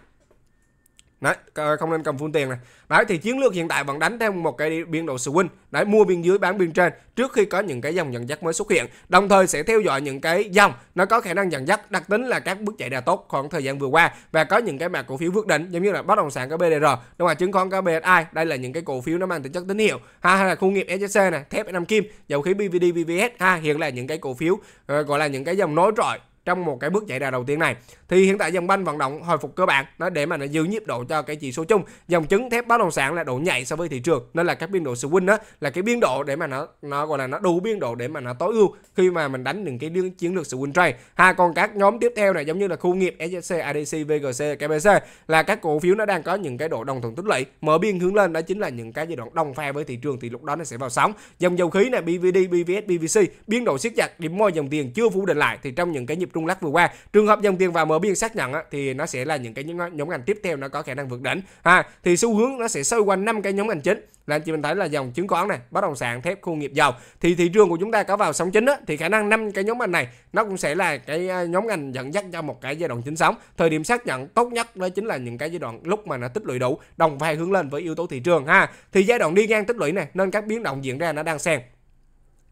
Đấy, không nên cầm full tiền này. Đấy thì chiến lược hiện tại vẫn đánh theo một cái biên độ swing. Đấy, mua biên dưới bán biên trên trước khi có những cái dòng dẫn dắt mới xuất hiện. Đồng thời sẽ theo dõi những cái dòng nó có khả năng dẫn dắt, đặc tính là các bước chạy đà tốt khoảng thời gian vừa qua và có những cái mã cổ phiếu vượt đỉnh giống như là bất động sản có BDR, đúng là chứng khoán có BSI, đây là những cái cổ phiếu nó mang tính chất tín hiệu. Ha hay là khu nghiệp SJC này, thép Nam Kim, dầu khí BVD, VVS. ha hiện là những cái cổ phiếu ờ, gọi là những cái dòng nối trội trong một cái bước chạy đà đầu tiên này thì hiện tại dòng banh vận động hồi phục cơ bản nó để mà nó giữ nhịp độ cho cái chỉ số chung dòng chứng thép bất động sản là độ nhạy so với thị trường nên là các biên độ swing đó là cái biên độ để mà nó nó gọi là nó đủ biên độ để mà nó tối ưu khi mà mình đánh những cái chiến lược swing trade hai còn các nhóm tiếp theo này giống như là khu nghiệp SSC, ADC, VGC, KBC là các cổ phiếu nó đang có những cái độ đồng thuận tích lũy mở biên hướng lên đó chính là những cái giai đoạn đồng pha với thị trường thì lúc đó nó sẽ vào sóng dòng dầu khí này BVD, BVS, BVC biên độ siết chặt điểm môi dòng tiền chưa phủ định lại thì trong những cái nhịp rung lắc vừa qua trường hợp dòng tiền vào mở biên xác nhận á, thì nó sẽ là những cái nhóm, nhóm ngành tiếp theo nó có khả năng vượt đỉnh ha thì xu hướng nó sẽ xoay quanh năm cái nhóm ngành chính là anh chị mình thấy là dòng chứng khoán này bất động sản thép khu nghiệp dầu thì thị trường của chúng ta có vào sóng chính á, thì khả năng năm cái nhóm ngành này nó cũng sẽ là cái à, nhóm ngành dẫn dắt cho một cái giai đoạn chính sóng thời điểm xác nhận tốt nhất đó chính là những cái giai đoạn lúc mà nó tích lũy đủ đồng vai hướng lên với yếu tố thị trường ha thì giai đoạn đi ngang tích lũy này nên các biến động diễn ra nó đang xen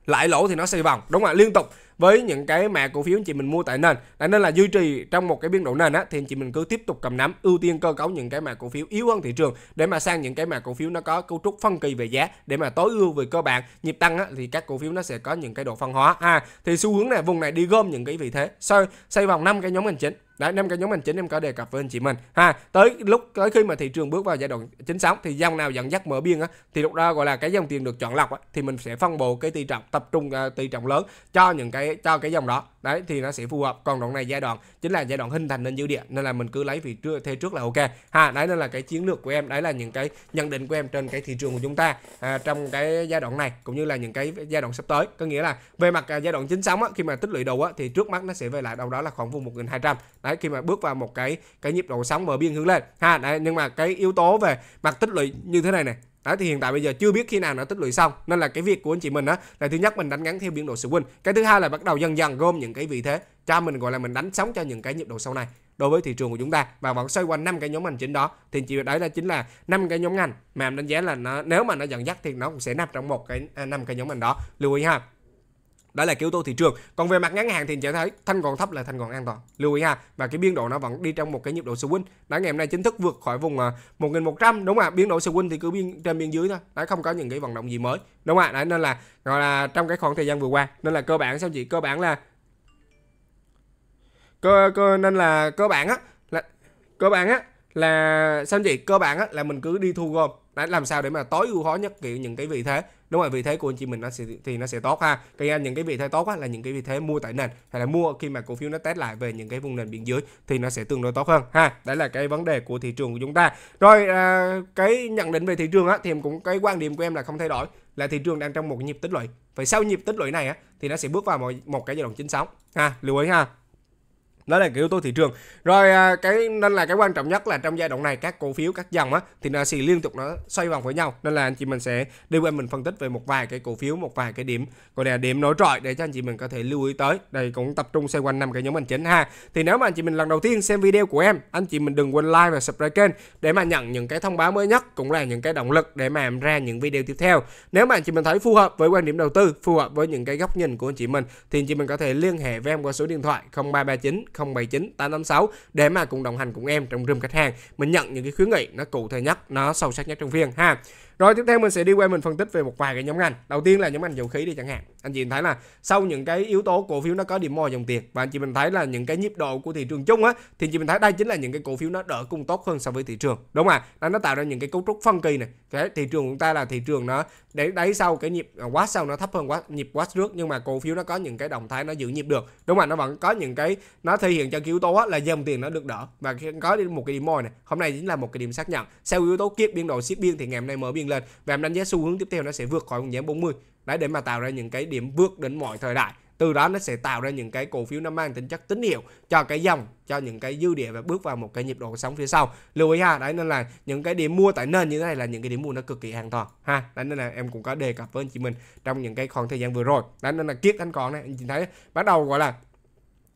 lãi lỗ thì nó xoay vòng đúng không ạ liên tục với những cái mà cổ phiếu anh chị mình mua tại nền tại nên là duy trì trong một cái biên độ nền á thì anh chị mình cứ tiếp tục cầm nắm ưu tiên cơ cấu những cái mà cổ phiếu yếu hơn thị trường để mà sang những cái mà cổ phiếu nó có cấu trúc phân kỳ về giá để mà tối ưu về cơ bản nhịp tăng á, thì các cổ phiếu nó sẽ có những cái độ phân hóa ha à, thì xu hướng này vùng này đi gom những cái vị thế xây xây vòng năm cái nhóm ngành chính Đấy, năm cái nhóm hành chính em có đề cập với anh chị mình. Ha, tới lúc tới khi mà thị trường bước vào giai đoạn chính sóng thì dòng nào dẫn dắt mở biên á thì lúc đó gọi là cái dòng tiền được chọn lọc á, thì mình sẽ phân bổ cái tỷ trọng tập trung uh, tỷ trọng lớn cho những cái cho cái dòng đó. Đấy thì nó sẽ phù hợp. Còn đoạn này giai đoạn chính là giai đoạn hình thành nên dư địa nên là mình cứ lấy vị trước thế trước là ok. Ha, đấy nên là cái chiến lược của em, đấy là những cái nhận định của em trên cái thị trường của chúng ta à, trong cái giai đoạn này cũng như là những cái giai đoạn sắp tới. Có nghĩa là về mặt à, giai đoạn chính sóng á, khi mà tích lũy đầu á, thì trước mắt nó sẽ về lại đâu đó là khoảng vùng 1200. Đấy, đấy khi mà bước vào một cái cái nhịp độ sóng mở biên hướng lên ha đấy nhưng mà cái yếu tố về mặt tích lũy như thế này này đấy thì hiện tại bây giờ chưa biết khi nào nó tích lũy xong nên là cái việc của anh chị mình đó là thứ nhất mình đánh ngắn theo biên độ sự win cái thứ hai là bắt đầu dần dần gom những cái vị thế cho mình gọi là mình đánh sóng cho những cái nhịp độ sau này đối với thị trường của chúng ta và vẫn xoay quanh năm cái nhóm ngành chính đó thì chị đấy là chính là năm cái nhóm ngành mà em đánh giá là nó nếu mà nó dẫn dắt thì nó cũng sẽ nằm trong một cái à, năm cái nhóm ngành đó lưu ý ha đó là cái yếu tố thị trường còn về mặt ngắn hạn thì anh thấy thanh còn thấp là thanh còn an toàn lưu ý ha và cái biên độ nó vẫn đi trong một cái nhịp độ swing đó ngày hôm nay chính thức vượt khỏi vùng 1100 à, đúng không ạ biên độ swing thì cứ biên trên biên dưới thôi đó không có những cái vận động gì mới đúng không ạ nên là gọi là trong cái khoảng thời gian vừa qua nên là cơ bản sao chị cơ bản là cơ, cơ nên là cơ bản á là cơ bản á là sao chị cơ bản á là mình cứ đi thu gom đấy, làm sao để mà tối ưu hóa nhất kiểu những cái vị thế đúng rồi vị thế của anh chị mình nó sẽ thì nó sẽ tốt ha cái à, những cái vị thế tốt á là những cái vị thế mua tại nền hay là mua khi mà cổ phiếu nó test lại về những cái vùng nền biên dưới thì nó sẽ tương đối tốt hơn ha đấy là cái vấn đề của thị trường của chúng ta rồi à, cái nhận định về thị trường á thì em cũng cái quan điểm của em là không thay đổi là thị trường đang trong một nhịp tích lũy vậy sau nhịp tích lũy này á thì nó sẽ bước vào một, một cái giai đoạn chính sóng ha lưu ý ha đó là cái yếu tố thị trường rồi à, cái nên là cái quan trọng nhất là trong giai đoạn này các cổ phiếu các dòng á thì nó sẽ liên tục nó xoay vòng với nhau nên là anh chị mình sẽ đi qua mình phân tích về một vài cái cổ phiếu một vài cái điểm gọi là điểm nổi trội để cho anh chị mình có thể lưu ý tới đây cũng tập trung xoay quanh năm cái nhóm mình chính ha thì nếu mà anh chị mình lần đầu tiên xem video của em anh chị mình đừng quên like và subscribe kênh để mà nhận những cái thông báo mới nhất cũng là những cái động lực để mà em ra những video tiếp theo nếu mà anh chị mình thấy phù hợp với quan điểm đầu tư phù hợp với những cái góc nhìn của anh chị mình thì anh chị mình có thể liên hệ với em qua số điện thoại 0339 079 886 để mà cùng đồng hành cùng em trong room khách hàng mình nhận những cái khuyến nghị nó cụ thể nhất nó sâu sắc nhất trong viên ha rồi tiếp theo mình sẽ đi qua mình phân tích về một vài cái nhóm ngành đầu tiên là nhóm ngành dầu khí đi chẳng hạn anh chị mình thấy là sau những cái yếu tố cổ phiếu nó có điểm mồi dòng tiền và anh chị mình thấy là những cái nhịp độ của thị trường chung á thì anh chị mình thấy đây chính là những cái cổ phiếu nó đỡ cung tốt hơn so với thị trường đúng không ạ nó tạo ra những cái cấu trúc phân kỳ này cái thị trường của chúng ta là thị trường nó đấy đáy sau cái nhịp à, quá sau nó thấp hơn quá nhịp quá trước nhưng mà cổ phiếu nó có những cái động thái nó giữ nhịp được đúng không ạ? nó vẫn có những cái nó thể hiện cho cái yếu tố là dòng tiền nó được đỡ và có một cái điểm mồi này hôm nay chính là một cái điểm xác nhận sau yếu tố kiếp biên độ ship biên thì ngày hôm nay mở biên nhiên lên và em đánh giá xu hướng tiếp theo nó sẽ vượt khỏi vùng giá 40 đấy để mà tạo ra những cái điểm vượt đến mọi thời đại từ đó nó sẽ tạo ra những cái cổ phiếu nó mang tính chất tín hiệu cho cái dòng cho những cái dư địa và bước vào một cái nhịp độ sóng phía sau lưu ý ha đấy nên là những cái điểm mua tại nền như thế này là những cái điểm mua nó cực kỳ an toàn ha đấy nên là em cũng có đề cập với anh chị mình trong những cái khoảng thời gian vừa rồi đấy nên là kiết anh còn này anh chị thấy bắt đầu gọi là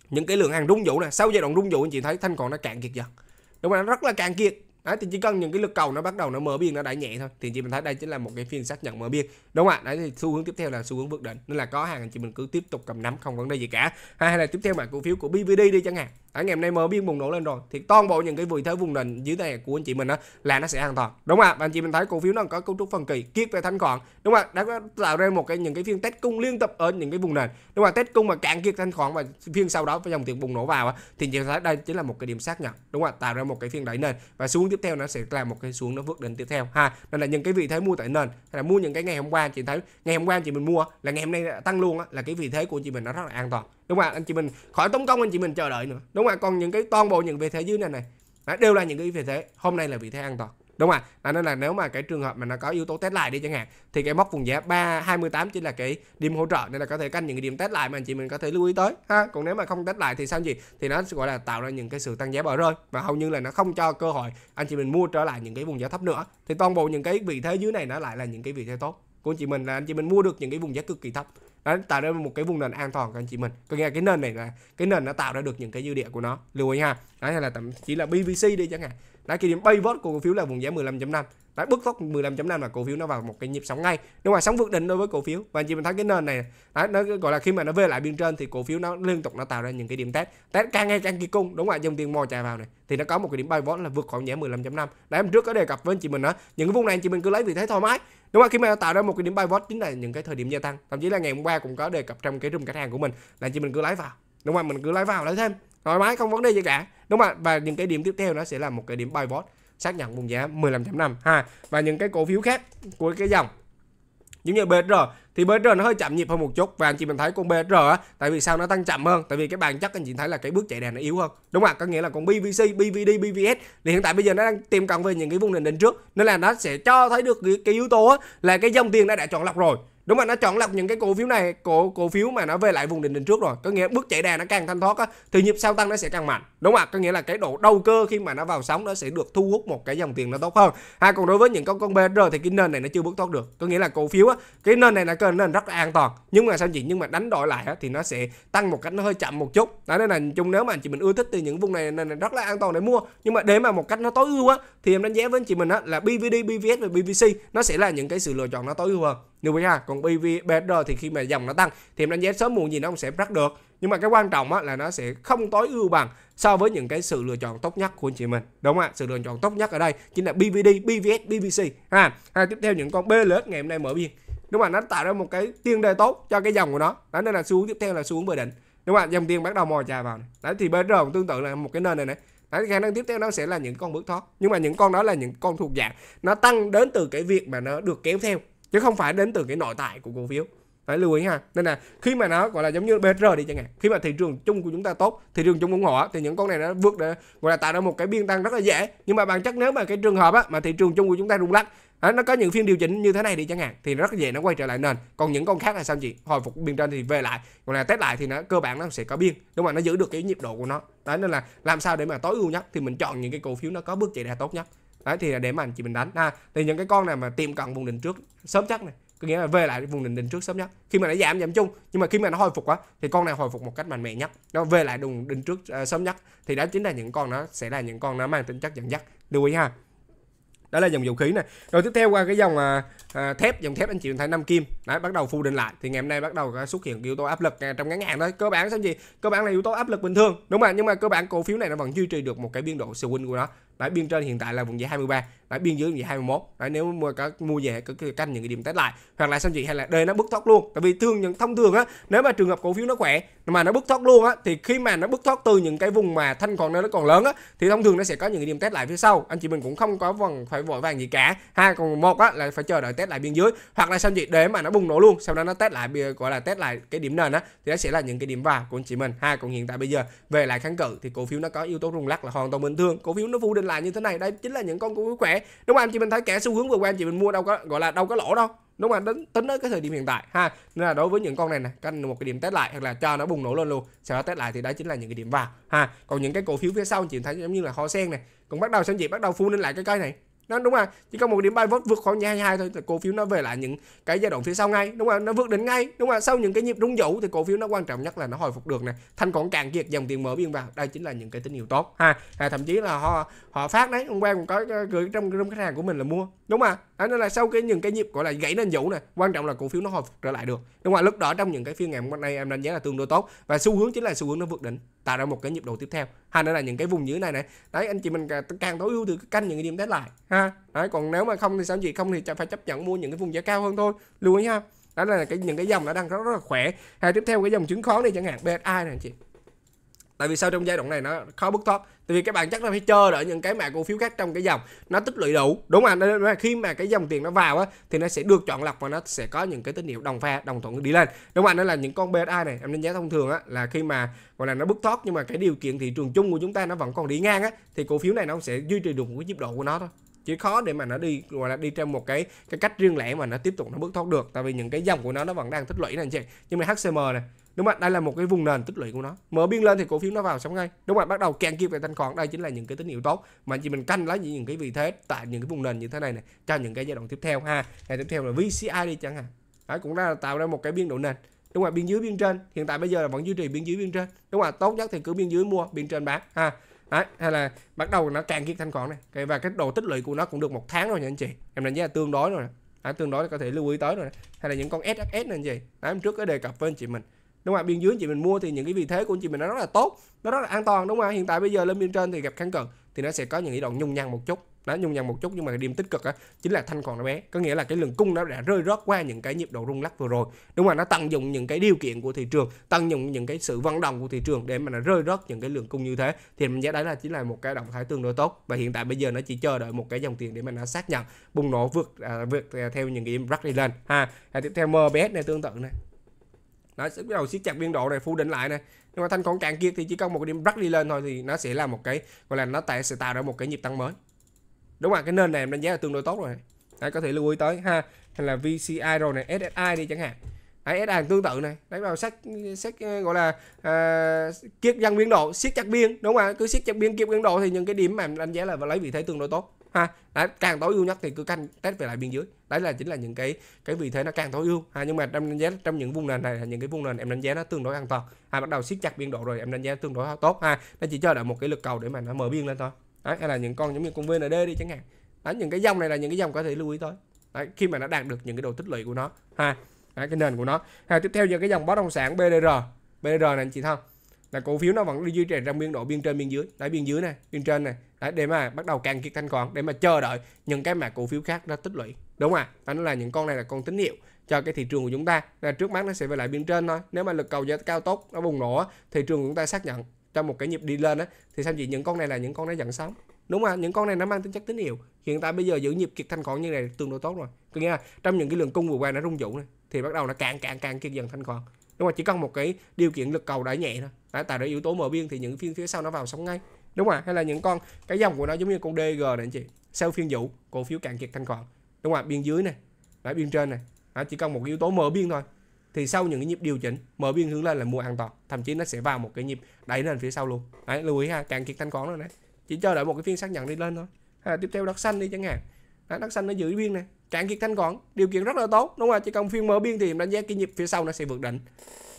những cái lượng hàng rung dụ này sau giai đoạn rung dụ anh chị thấy thanh còn nó cạn kiệt dần đúng không nó rất là cạn kiệt Đấy thì chỉ cần những cái lực cầu nó bắt đầu nó mở biên nó đã nhẹ thôi thì chị mình thấy đây chính là một cái phiên xác nhận mở biên đúng không ạ đấy thì xu hướng tiếp theo là xu hướng vượt đỉnh nên là có hàng chị mình cứ tiếp tục cầm nắm không vấn đề gì cả hay là tiếp theo mà cổ phiếu của BVD đi chẳng hạn anh em nay mở biên bùng nổ lên rồi thì toàn bộ những cái vị thế vùng nền dưới này của anh chị mình á là nó sẽ an toàn đúng không ạ anh chị mình thấy cổ phiếu nó có cấu trúc phân kỳ kiết về thanh khoản đúng không ạ đã tạo ra một cái những cái phiên test cung liên tục ở những cái vùng nền đúng không ạ test cung mà cạn kiệt thanh khoản và phiên sau đó với dòng tiền bùng nổ vào á thì chị thấy đây chính là một cái điểm xác nhận đúng không ạ tạo ra một cái phiên đẩy nền và xuống tiếp theo nó sẽ là một cái xuống nó vượt đỉnh tiếp theo ha nên là những cái vị thế mua tại nền hay là mua những cái ngày hôm qua chị thấy ngày hôm qua chị mình mua là ngày hôm nay tăng luôn á là cái vị thế của chị mình nó rất là an toàn đúng không anh chị mình khỏi tốn công anh chị mình chờ đợi nữa đúng không còn những cái toàn bộ những vị thế dưới này này đó, đều là những cái vị thế hôm nay là vị thế an toàn đúng không ạ à, nên là nếu mà cái trường hợp mà nó có yếu tố test lại đi chẳng hạn thì cái mốc vùng giá 3 28 chính là cái điểm hỗ trợ nên là có thể canh những cái điểm test lại mà anh chị mình có thể lưu ý tới ha còn nếu mà không test lại thì sao gì thì nó sẽ gọi là tạo ra những cái sự tăng giá bỏ rơi và hầu như là nó không cho cơ hội anh chị mình mua trở lại những cái vùng giá thấp nữa thì toàn bộ những cái vị thế dưới này nó lại là những cái vị thế tốt của anh chị mình là anh chị mình mua được những cái vùng giá cực kỳ thấp nó tạo ra một cái vùng nền an toàn các anh chị mình có nghĩa là cái nền này là cái nền nó tạo ra được những cái dư địa của nó lưu ý ha đấy hay là thậm chí là bbc đi chẳng hạn đã kỷ điểm bay vót của cổ phiếu là vùng giá 15.5 đã bước tốc 15.5 là cổ phiếu nó vào một cái nhịp sóng ngay đúng không sóng vượt đỉnh đối với cổ phiếu và anh chị mình thấy cái nền này đấy, nó gọi là khi mà nó về lại biên trên thì cổ phiếu nó liên tục nó tạo ra những cái điểm test test càng ngay càng kỳ cung đúng không ạ dòng tiền mò chạy vào này thì nó có một cái điểm bay vót là vượt khỏi giá 15.5 đấy em trước có đề cập với anh chị mình đó những cái vùng này anh chị mình cứ lấy vì thế thoải mái đúng không khi mà nó tạo ra một cái điểm bay vót chính là những cái thời điểm gia tăng thậm chí là ngày hôm qua cũng có đề cập trong cái room khách hàng của mình là anh chị mình cứ lấy vào đúng không mình cứ lấy vào lấy thêm thoải mái không vấn đề gì cả đúng không ạ và những cái điểm tiếp theo nó sẽ là một cái điểm buy bot xác nhận vùng giá 15.5 ha và những cái cổ phiếu khác của cái dòng giống như BR thì BR nó hơi chậm nhịp hơn một chút và anh chị mình thấy con BR á tại vì sao nó tăng chậm hơn tại vì cái bản chất anh chị thấy là cái bước chạy đèn nó yếu hơn đúng không ạ có nghĩa là con BVC BVD BVS thì hiện tại bây giờ nó đang tìm cận về những cái vùng nền định trước nên là nó sẽ cho thấy được cái, cái yếu tố á, là cái dòng tiền đã đã chọn lọc rồi đúng mà nó chọn lọc những cái cổ phiếu này cổ cổ phiếu mà nó về lại vùng đỉnh đỉnh trước rồi có nghĩa bước chạy đà nó càng thanh thoát á thì nhịp sau tăng nó sẽ càng mạnh đúng không ạ có nghĩa là cái độ đầu cơ khi mà nó vào sóng nó sẽ được thu hút một cái dòng tiền nó tốt hơn à còn đối với những con con BR thì cái nền này nó chưa bước thoát được có nghĩa là cổ phiếu á cái nền này là cái nền rất là an toàn nhưng mà sao chị nhưng mà đánh đổi lại á, thì nó sẽ tăng một cách nó hơi chậm một chút đó nên là chung nếu mà anh chị mình ưa thích thì những vùng này nên là rất là an toàn để mua nhưng mà để mà một cách nó tối ưu á thì em đánh giá với anh chị mình á là BVD, BVS và BVC nó sẽ là những cái sự lựa chọn nó tối ưu hơn được không ha còn BV BR thì khi mà dòng nó tăng thì em đánh giá sớm muộn gì nó cũng sẽ rắc được nhưng mà cái quan trọng á, là nó sẽ không tối ưu bằng so với những cái sự lựa chọn tốt nhất của anh chị mình đúng không ạ sự lựa chọn tốt nhất ở đây chính là BVD BVS BVC ha à, tiếp theo những con BLS ngày hôm nay mở biên đúng không ạ nó tạo ra một cái tiên đề tốt cho cái dòng của nó đó nên là xuống tiếp theo là xuống hướng về đỉnh đúng không ạ dòng tiền bắt đầu mò trà vào này. đấy thì BR cũng tương tự là một cái nền này này Đấy, khả năng tiếp theo nó sẽ là những con bước thoát nhưng mà những con đó là những con thuộc dạng nó tăng đến từ cái việc mà nó được kéo theo chứ không phải đến từ cái nội tại của cổ phiếu phải lưu ý ha nên là khi mà nó gọi là giống như BR đi chẳng hạn khi mà thị trường chung của chúng ta tốt thị trường chung ủng hộ thì những con này nó vượt để gọi là tạo ra một cái biên tăng rất là dễ nhưng mà bản chất nếu mà cái trường hợp á, mà thị trường chung của chúng ta rung lắc À, nó có những phiên điều chỉnh như thế này đi chẳng hạn thì rất dễ nó quay trở lại nền còn những con khác là sao chị hồi phục biên trên thì về lại gọi là test lại thì nó cơ bản nó sẽ có biên nhưng mà nó giữ được cái nhịp độ của nó đấy nên là làm sao để mà tối ưu nhất thì mình chọn những cái cổ phiếu nó có bước chạy ra tốt nhất đấy thì là để mà anh chị mình đánh ha thì những cái con này mà tiệm cận vùng đỉnh trước sớm chắc này có nghĩa là về lại vùng đỉnh đỉnh trước sớm nhất khi mà nó giảm giảm chung nhưng mà khi mà nó hồi phục á thì con này hồi phục một cách mạnh mẽ nhất nó về lại vùng đỉnh trước uh, sớm nhất thì đó chính là những con nó sẽ là những con nó mang tính chất dẫn dắt lưu ý ha đó là dòng dầu khí này rồi tiếp theo qua cái dòng à, à thép dòng thép anh chị thấy năm kim đấy bắt đầu phụ định lại thì ngày hôm nay bắt đầu à, xuất hiện yếu tố áp lực à, trong ngắn hạn thôi cơ bản sao gì cơ bản là yếu tố áp lực bình thường đúng không ạ nhưng mà cơ bản cổ phiếu này nó vẫn duy trì được một cái biên độ swing của nó Đấy, biên trên hiện tại là vùng giá 23 Đấy, biên dưới gì 21 Đấy, nếu mua các mua về cứ, cứ canh những cái điểm test lại hoặc là xong chị hay là để nó bứt thoát luôn tại vì thường những thông thường á nếu mà trường hợp cổ phiếu nó khỏe mà nó bứt thoát luôn á thì khi mà nó bứt thoát từ những cái vùng mà thanh còn nó còn lớn á thì thông thường nó sẽ có những cái điểm test lại phía sau anh chị mình cũng không có vòng phải vội vàng gì cả hai còn một á là phải chờ đợi test lại biên dưới hoặc là xong chị để mà nó bùng nổ luôn sau đó nó test lại gọi là test lại cái điểm nền á thì nó sẽ là những cái điểm vào của anh chị mình hai còn hiện tại bây giờ về lại kháng cự thì cổ phiếu nó có yếu tố rung lắc là hoàn toàn bình thường cổ phiếu nó phủ định lại như thế này đây chính là những con cổ phiếu khỏe đúng không anh chị mình thấy kẻ xu hướng vừa qua anh chị mình mua đâu có gọi là đâu có lỗ đâu đúng không anh tính đến cái thời điểm hiện tại ha nên là đối với những con này nè canh một cái điểm test lại hoặc là cho nó bùng nổ lên luôn sau đó test lại thì đó chính là những cái điểm vào ha còn những cái cổ phiếu phía sau anh chị thấy giống như là kho sen này cũng bắt đầu sao chị bắt đầu phun lên lại cái cây này nó đúng rồi chỉ cần một điểm bay vót vượt khoảng 22 thôi thì cổ phiếu nó về lại những cái giai đoạn phía sau ngay đúng không nó vượt đến ngay đúng không sau những cái nhịp rung dũ thì cổ phiếu nó quan trọng nhất là nó hồi phục được này thanh khoản càng kiệt dòng tiền mở biên vào đây chính là những cái tín hiệu tốt ha à, thậm chí là họ họ phát đấy hôm qua cũng có gửi trong trong khách hàng của mình là mua đúng không đó à, nên là sau cái những cái nhịp gọi là gãy nền vũ này quan trọng là cổ phiếu nó hồi phục trở lại được đúng không lúc đó trong những cái phiên ngày hôm nay em đánh giá là tương đối tốt và xu hướng chính là xu hướng nó vượt đỉnh tạo ra một cái nhịp độ tiếp theo hay nữa là những cái vùng dưới này này đấy anh chị mình càng tối ưu từ canh những cái điểm test lại ha đấy còn nếu mà không thì sao gì không thì phải chấp nhận mua những cái vùng giá cao hơn thôi lưu ý ha đó là cái những cái dòng nó đang rất, rất là khỏe hay tiếp theo cái dòng chứng khoán này chẳng hạn BSI này anh chị tại vì sao trong giai đoạn này nó khó bứt thoát tại vì các bạn chắc là phải chờ đợi những cái mã cổ phiếu khác trong cái dòng nó tích lũy đủ đúng không nên khi mà cái dòng tiền nó vào á thì nó sẽ được chọn lọc và nó sẽ có những cái tín hiệu đồng pha đồng thuận đi lên đúng không nên là những con BSI này em đánh giá thông thường á là khi mà gọi là nó bứt thoát nhưng mà cái điều kiện thị trường chung của chúng ta nó vẫn còn đi ngang á thì cổ phiếu này nó sẽ duy trì được một cái nhịp độ của nó thôi chỉ khó để mà nó đi gọi là đi theo một cái cái cách riêng lẻ mà nó tiếp tục nó bứt thoát được tại vì những cái dòng của nó nó vẫn đang tích lũy này anh chị nhưng mà HCM này đúng không ạ đây là một cái vùng nền tích lũy của nó mở biên lên thì cổ phiếu nó vào sống ngay đúng không ạ bắt đầu kèn kịp về thanh khoản đây chính là những cái tín hiệu tốt mà chỉ mình canh lấy những cái vị thế tại những cái vùng nền như thế này này cho những cái giai đoạn tiếp theo ha ngày tiếp theo là VCI đi chẳng hạn đó, cũng là tạo ra một cái biên độ nền đúng không ạ biên dưới biên trên hiện tại bây giờ là vẫn duy trì biên dưới biên trên đúng không ạ tốt nhất thì cứ biên dưới mua biên trên bán ha Đấy, hay là bắt đầu nó càng kiệt thanh khoản này cái và cái độ tích lũy của nó cũng được một tháng rồi nha anh chị em đánh giá là tương đối rồi nè tương đối có thể lưu ý tới rồi này. hay là những con SHS này anh chị đấy, hôm trước có đề cập với anh chị mình đúng không ạ biên dưới chị mình mua thì những cái vị thế của chị mình nó rất là tốt nó rất là an toàn đúng không ạ hiện tại bây giờ lên biên trên thì gặp kháng cự thì nó sẽ có những cái đoạn nhung nhăn một chút nó nhung nhằn một chút nhưng mà cái điểm tích cực á chính là thanh còn nó bé có nghĩa là cái lượng cung nó đã rơi rớt qua những cái nhịp độ rung lắc vừa rồi đúng mà nó tận dụng những cái điều kiện của thị trường tận dụng những cái sự vận động của thị trường để mà nó rơi rớt những cái lượng cung như thế thì mình giá đấy là chính là một cái động thái tương đối tốt và hiện tại bây giờ nó chỉ chờ đợi một cái dòng tiền để mà nó xác nhận bùng nổ vượt à, vượt à, theo những cái rắc đi lên ha à, tiếp theo MBS này tương tự này nó sẽ bắt đầu siết chặt biên độ này phủ định lại này nhưng mà thanh con cạn kia thì chỉ cần một cái điểm rắc đi lên thôi thì nó sẽ là một cái gọi là nó tại sẽ tạo ra một cái nhịp tăng mới đúng rồi cái nền này em đánh giá là tương đối tốt rồi đấy có thể lưu ý tới ha hay là VCI rồi này SSI đi chẳng hạn đấy SSI tương tự này đánh vào sách sách ờ, gọi là uh, ờ, kiết dân biên độ siết chặt biên đúng không ạ cứ siết chặt biên kiếp biên độ thì những cái điểm mà em đánh giá là và lấy vị thế tương đối tốt ha đấy, càng tối ưu nhất thì cứ canh test về lại biên dưới đấy là chính là những cái cái vị thế nó càng tối ưu ha nhưng mà em đánh giá trong những vùng nền này là những cái vùng nền em đánh giá nó tương đối an toàn ha bắt đầu siết chặt biên độ rồi em đánh giá tương đối tốt ha nó chỉ cho đợi một cái lực cầu để mà nó mở biên lên thôi đấy hay là những con giống như con VND đi chẳng hạn đấy những cái dòng này là những cái dòng có thể lưu ý thôi đấy, khi mà nó đạt được những cái độ tích lũy của nó ha đấy, cái nền của nó ha tiếp theo giờ cái dòng bất động sản BDR BDR này anh chị thông là cổ phiếu nó vẫn duy trì trong biên độ biên trên biên dưới đấy biên dưới này biên trên này Đấy, để mà bắt đầu càng kiệt thanh khoản để mà chờ đợi những cái mã cổ phiếu khác nó tích lũy đúng không ạ à? nên là những con này là con tín hiệu cho cái thị trường của chúng ta là trước mắt nó sẽ về lại biên trên thôi nếu mà lực cầu giá cao tốt nó bùng nổ thị trường của chúng ta xác nhận trong một cái nhịp đi lên á thì xem chị những con này là những con nó dẫn sóng đúng không ạ? những con này nó mang tính chất tín hiệu hiện tại bây giờ giữ nhịp kiệt thanh khoản như này tương đối tốt rồi có nghĩa là trong những cái lượng cung vừa qua nó rung dũng này thì bắt đầu nó càng càng càng kiệt dần thanh khoản đúng không chỉ cần một cái điều kiện lực cầu đã nhẹ thôi đã tạo ra yếu tố mở biên thì những phiên phía sau nó vào sóng ngay đúng không ạ hay là những con cái dòng của nó giống như con DG này anh chị sau phiên vụ cổ phiếu cạn kiệt thanh khoản đúng không ạ biên dưới này đấy biên trên này đó, chỉ cần một yếu tố mở biên thôi thì sau những cái nhịp điều chỉnh mở biên hướng lên là mua an toàn thậm chí nó sẽ vào một cái nhịp đẩy lên phía sau luôn đấy lưu ý ha cạn kiệt thanh khoản rồi này chỉ chờ đợi một cái phiên xác nhận đi lên thôi hay là tiếp theo đất xanh đi chẳng hạn đấy, đất xanh nó giữ biên này cạn kiệt thanh khoản điều kiện rất là tốt đúng không ạ chỉ cần phiên mở biên thì đánh giá cái nhịp phía sau nó sẽ vượt đỉnh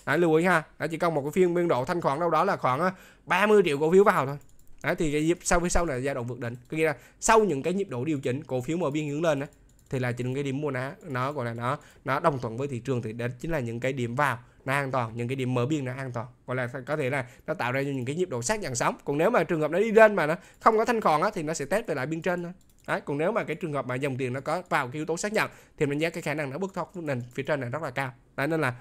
đấy, lưu ý ha đấy, chỉ cần một cái phiên biên độ thanh khoản đâu đó là khoảng 30 ờ, triệu cổ phiếu vào thôi Đấy, thì cái nhịp sau phía sau là giai đoạn vượt đỉnh có nghĩa là sau những cái nhịp độ điều chỉnh cổ phiếu mở biên hướng lên đó, thì là những cái điểm mua nó nó gọi là nó nó đồng thuận với thị trường thì đó chính là những cái điểm vào nó an toàn những cái điểm mở biên nó an toàn gọi là có thể là nó tạo ra những cái nhịp độ xác nhận sóng còn nếu mà trường hợp nó đi lên mà nó không có thanh khoản á, thì nó sẽ test về lại biên trên thôi Đấy, còn nếu mà cái trường hợp mà dòng tiền nó có vào cái yếu tố xác nhận thì mình giá cái khả năng nó bước thoát nền phía trên này rất là cao đấy nên là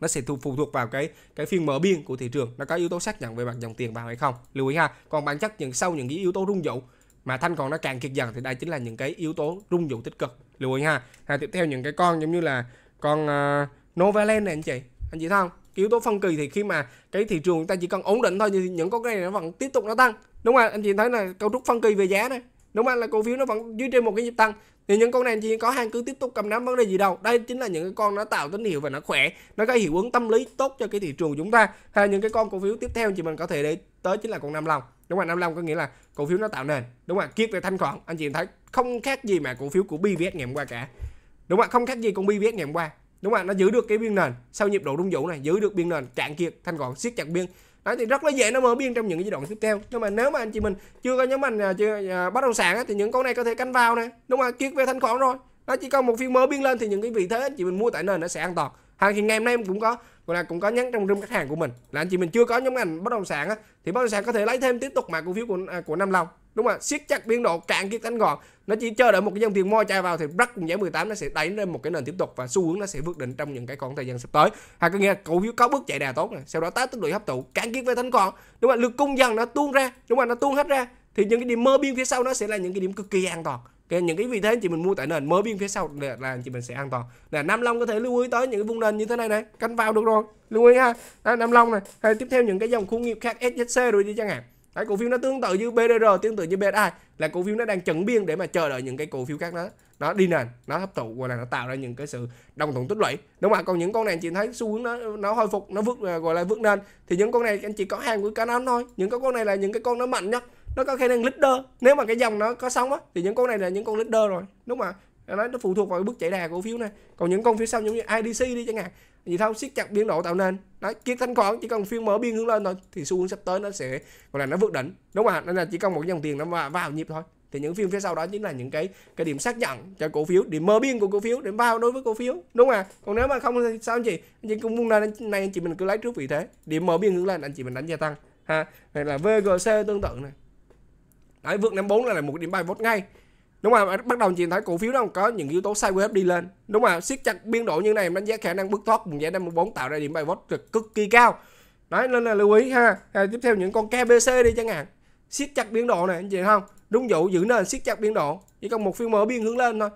nó sẽ thuộc phụ thuộc vào cái cái phiên mở biên của thị trường nó có yếu tố xác nhận về mặt dòng tiền vào hay không lưu ý ha còn bản chất những sau những cái yếu tố rung dụ mà thanh còn nó càng kiệt dần thì đây chính là những cái yếu tố rung dụ tích cực lưu ý ha à, tiếp theo những cái con giống như là con uh, Novaland này anh chị anh chị thấy không yếu tố phân kỳ thì khi mà cái thị trường chúng ta chỉ cần ổn định thôi thì những con cái này nó vẫn tiếp tục nó tăng đúng không anh chị thấy là cấu trúc phân kỳ về giá này đúng không là cổ phiếu nó vẫn duy trì một cái nhịp tăng thì những con này chỉ có hang cứ tiếp tục cầm nắm vấn đề gì đâu đây chính là những cái con nó tạo tín hiệu và nó khỏe nó có hiệu ứng tâm lý tốt cho cái thị trường chúng ta hay những cái con cổ phiếu tiếp theo chị mình có thể để tới chính là con nam long đúng không nam long có nghĩa là cổ phiếu nó tạo nền đúng không kiết về thanh khoản anh chị thấy không khác gì mà cổ phiếu của bvs ngày hôm qua cả đúng không không khác gì con bvs ngày hôm qua đúng không nó giữ được cái biên nền sau nhịp độ rung dũ này giữ được biên nền trạng kiệt thanh khoản siết chặt biên Đấy thì rất là dễ nó mở biên trong những cái giai đoạn tiếp theo. Nhưng mà nếu mà anh chị mình chưa có nhóm mình à, chưa uh, à, bất động sản á, thì những con này có thể canh vào nè, đúng không? Kiết về thanh khoản rồi. Nó chỉ cần một phiên mở biên lên thì những cái vị thế anh chị mình mua tại nền nó sẽ an toàn. Hàng thì ngày hôm nay cũng có là cũng có nhắn trong room khách hàng của mình là anh chị mình chưa có nhóm ngành bất động sản á thì bất động sản có thể lấy thêm tiếp tục mã cổ phiếu của à, của Nam Long đúng không? siết chặt biên độ cạn kiệt đánh gọn nó chỉ chờ đợi một cái dòng tiền mua chai vào thì rắc cùng giá 18 nó sẽ đẩy lên một cái nền tiếp tục và xu hướng nó sẽ vượt định trong những cái khoảng thời gian sắp tới hay có nghĩa cổ phiếu có bước chạy đà tốt này sau đó tái tích lũy hấp thụ cạn kiệt về thanh gọn đúng không? lực cung dần nó tuôn ra đúng không? nó tuôn hết ra thì những cái điểm mơ biên phía sau nó sẽ là những cái điểm cực kỳ an toàn cái những cái vị thế chị mình mua tại nền mới biên phía sau là, là chị mình sẽ an toàn là nam long có thể lưu ý tới những cái vùng nền như thế này này canh vào được rồi lưu ý ha Đó, nam long này hay tiếp theo những cái dòng khu nghiệp khác SHC rồi đi chẳng hạn Đấy, cổ phiếu nó tương tự như BDR tương tự như BSI là cổ phiếu nó đang chuẩn biên để mà chờ đợi những cái cổ phiếu khác đó nó đi nền nó hấp thụ gọi là nó tạo ra những cái sự đồng thuận tích lũy đúng không ạ còn những con này anh chị thấy xu hướng nó nó hồi phục nó vượt à, gọi là vượt nền thì những con này anh chị có hàng của cả năm thôi những cái con này là những cái con nó mạnh nhất nó có khả năng leader nếu mà cái dòng nó có sống á thì những con này là những con leader rồi đúng không ạ nó nó phụ thuộc vào bước chạy đà của cổ phiếu này còn những con phía sau giống như IDC đi chẳng hạn thì thao siết chặt biên độ tạo nên đó kiệt thanh khoản chỉ cần phiên mở biên hướng lên thôi thì xu hướng sắp tới nó sẽ gọi là nó vượt đỉnh đúng không ạ nên là chỉ cần một dòng tiền nó vào, vào nhịp thôi thì những phiên phía sau đó chính là những cái cái điểm xác nhận cho cổ phiếu điểm mở biên của cổ phiếu điểm vào đối với cổ phiếu đúng không ạ còn nếu mà không thì sao anh chị anh chị cũng muốn lên này anh chị mình cứ lấy trước vị thế điểm mở biên hướng lên anh chị mình đánh gia tăng ha này là VGC tương tự này Đấy, vượt 54 là một điểm bài vốt ngay. Đúng không? bắt đầu nhìn thấy cổ phiếu nó có những yếu tố sideways đi lên. Đúng không? siết chặt biên độ như này em đánh giá khả năng bứt thoát vùng giá 54 tạo ra điểm bài vốt cực kỳ cao. Đấy nên là lưu ý ha. À, tiếp theo những con KBC đi chẳng hạn. Siết chặt biên độ này anh chị không? Đúng dụ giữ nền siết chặt biên độ, chỉ cần một phiên mở biên hướng lên thôi.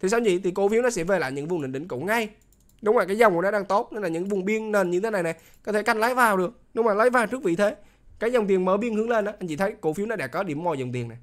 Thì sao nhỉ? Thì cổ phiếu nó sẽ về lại những vùng đỉnh đỉnh cũ ngay đúng rồi cái dòng của nó đang tốt nên là những vùng biên nền như thế này này có thể canh lái vào được đúng mà lái vào trước vị thế cái dòng tiền mở biên hướng lên đó anh chị thấy cổ phiếu nó đã có điểm mồi dòng tiền này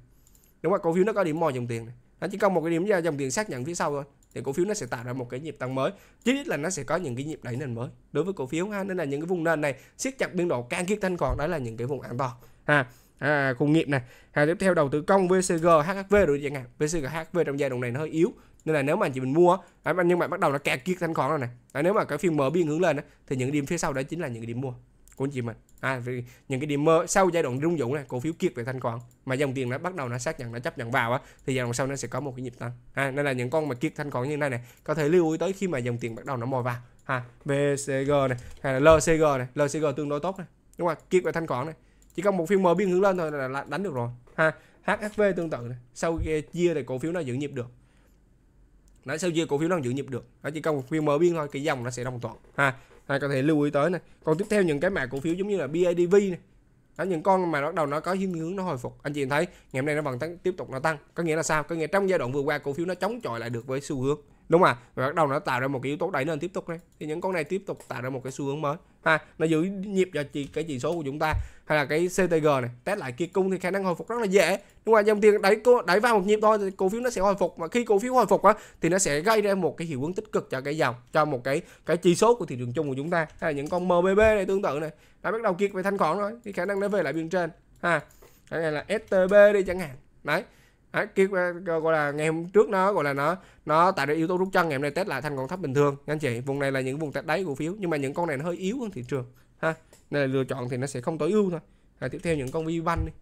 đúng không cổ phiếu nó có điểm mồi dòng tiền này nó chỉ cần một cái điểm ra dòng tiền xác nhận phía sau thôi thì cổ phiếu nó sẽ tạo ra một cái nhịp tăng mới chứ ít là nó sẽ có những cái nhịp đẩy nền mới đối với cổ phiếu ha nên là những cái vùng nền này siết chặt biên độ can kiết thanh còn đó là những cái vùng an toàn ha à, khung nghiệp này ha à, tiếp theo đầu tư công VCG HHV rồi chẳng hạn VCG HHV trong giai đoạn này nó hơi yếu nên là nếu mà anh chị mình mua à, nhưng mà bắt đầu nó kẹt kiết thanh khoản rồi này à, nếu mà cái phiên mở biên hướng lên thì những điểm phía sau đó chính là những điểm mua của anh chị mình à vì những cái điểm mơ sau giai đoạn rung dũng này cổ phiếu kiệt về thanh khoản mà dòng tiền nó bắt đầu nó xác nhận nó chấp nhận vào á thì giai đoạn sau nó sẽ có một cái nhịp tăng à, nên là những con mà kiệt thanh khoản như này này có thể lưu ý tới khi mà dòng tiền bắt đầu nó mồi vào ha à, BCG này hay là LCG này LCG tương đối tốt này đúng không kiệt về thanh khoản này chỉ cần một phiên mở biên hướng lên thôi là đánh được rồi ha à, HFV tương tự này sau kia chia thì cổ phiếu nó giữ nhịp được nãy sau chia cổ phiếu đang giữ nhịp được nó chỉ cần một phiên mở biên thôi cái dòng nó sẽ đồng thuận ha hay có thể lưu ý tới này còn tiếp theo những cái mã cổ phiếu giống như là BIDV này đó, những con mà bắt đầu nó có thiên hướng nó hồi phục anh chị thấy ngày hôm nay nó vẫn tăng, tiếp tục nó tăng có nghĩa là sao có nghĩa trong giai đoạn vừa qua cổ phiếu nó chống chọi lại được với xu hướng đúng không ạ và bắt đầu nó tạo ra một cái yếu tố đẩy lên tiếp tục này thì những con này tiếp tục tạo ra một cái xu hướng mới ha nó giữ nhịp vào chỉ, cái chỉ số của chúng ta hay là cái CTG này test lại kia cung thì khả năng hồi phục rất là dễ nhưng mà dòng tiền đẩy đẩy vào một nhịp thôi thì cổ phiếu nó sẽ hồi phục mà khi cổ phiếu hồi phục á thì nó sẽ gây ra một cái hiệu ứng tích cực cho cái dòng cho một cái cái chỉ số của thị trường chung của chúng ta hay là những con MBB này tương tự này đã bắt đầu kiệt về thanh khoản rồi thì khả năng nó về lại biên trên ha hay là STB đi chẳng hạn đấy à, kêu gọi là ngày hôm trước nó gọi là nó nó tạo ra yếu tố rút chân ngày hôm nay test lại thành còn thấp bình thường anh chị vùng này là những vùng test đáy cổ phiếu nhưng mà những con này nó hơi yếu hơn thị trường ha nên là lựa chọn thì nó sẽ không tối ưu thôi à, tiếp theo những con vi văn đi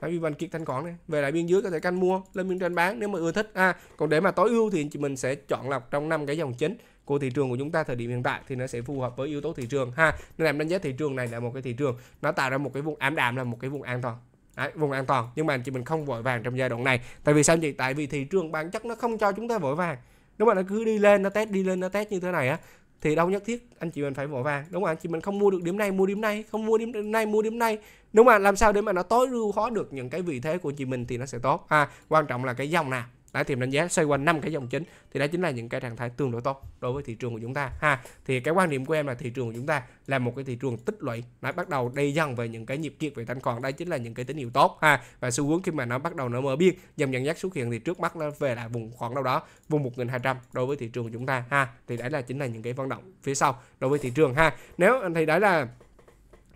phải văn kiệt thanh khoản này về lại biên dưới có thể canh mua lên biên trên bán nếu mà ưa thích à, còn để mà tối ưu thì mình sẽ chọn lọc trong năm cái dòng chính của thị trường của chúng ta thời điểm hiện tại thì nó sẽ phù hợp với yếu tố thị trường ha nên làm đánh giá thị trường này là một cái thị trường nó tạo ra một cái vùng ám đạm là một cái vùng an toàn Đấy, vùng an toàn nhưng mà anh chị mình không vội vàng trong giai đoạn này tại vì sao vậy tại vì thị trường bản chất nó không cho chúng ta vội vàng nếu mà nó cứ đi lên nó test đi lên nó test như thế này á thì đâu nhất thiết anh chị mình phải vội vàng đúng không anh chị mình không mua được điểm này mua điểm này không mua điểm này mua điểm này đúng mà làm sao để mà nó tối ưu hóa được những cái vị thế của chị mình thì nó sẽ tốt à quan trọng là cái dòng nào đã tìm đánh giá xoay quanh năm cái dòng chính thì đó chính là những cái trạng thái tương đối tốt đối với thị trường của chúng ta ha thì cái quan điểm của em là thị trường của chúng ta là một cái thị trường tích lũy nó bắt đầu đi dần về những cái nhịp kiệt về thanh khoản đây chính là những cái tín hiệu tốt ha và xu hướng khi mà nó bắt đầu nó mở biên dòng dẫn dắt xuất hiện thì trước mắt nó về lại vùng khoảng đâu đó vùng 1200 đối với thị trường của chúng ta ha thì đấy là chính là những cái vận động phía sau đối với thị trường ha nếu anh thì đấy là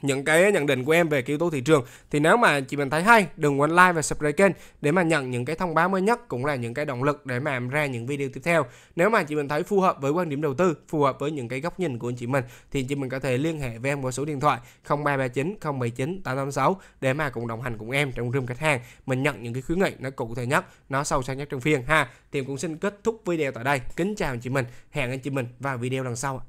những cái nhận định của em về yếu tố thị trường thì nếu mà chị mình thấy hay đừng quên like và subscribe kênh để mà nhận những cái thông báo mới nhất cũng là những cái động lực để mà em ra những video tiếp theo nếu mà chị mình thấy phù hợp với quan điểm đầu tư phù hợp với những cái góc nhìn của anh chị mình thì chị mình có thể liên hệ với em qua số điện thoại 0339 079 886 để mà cùng đồng hành cùng em trong room khách hàng mình nhận những cái khuyến nghị nó cụ thể nhất nó sâu sắc nhất trong phiên ha thì em cũng xin kết thúc video tại đây kính chào anh chị mình hẹn anh chị mình vào video lần sau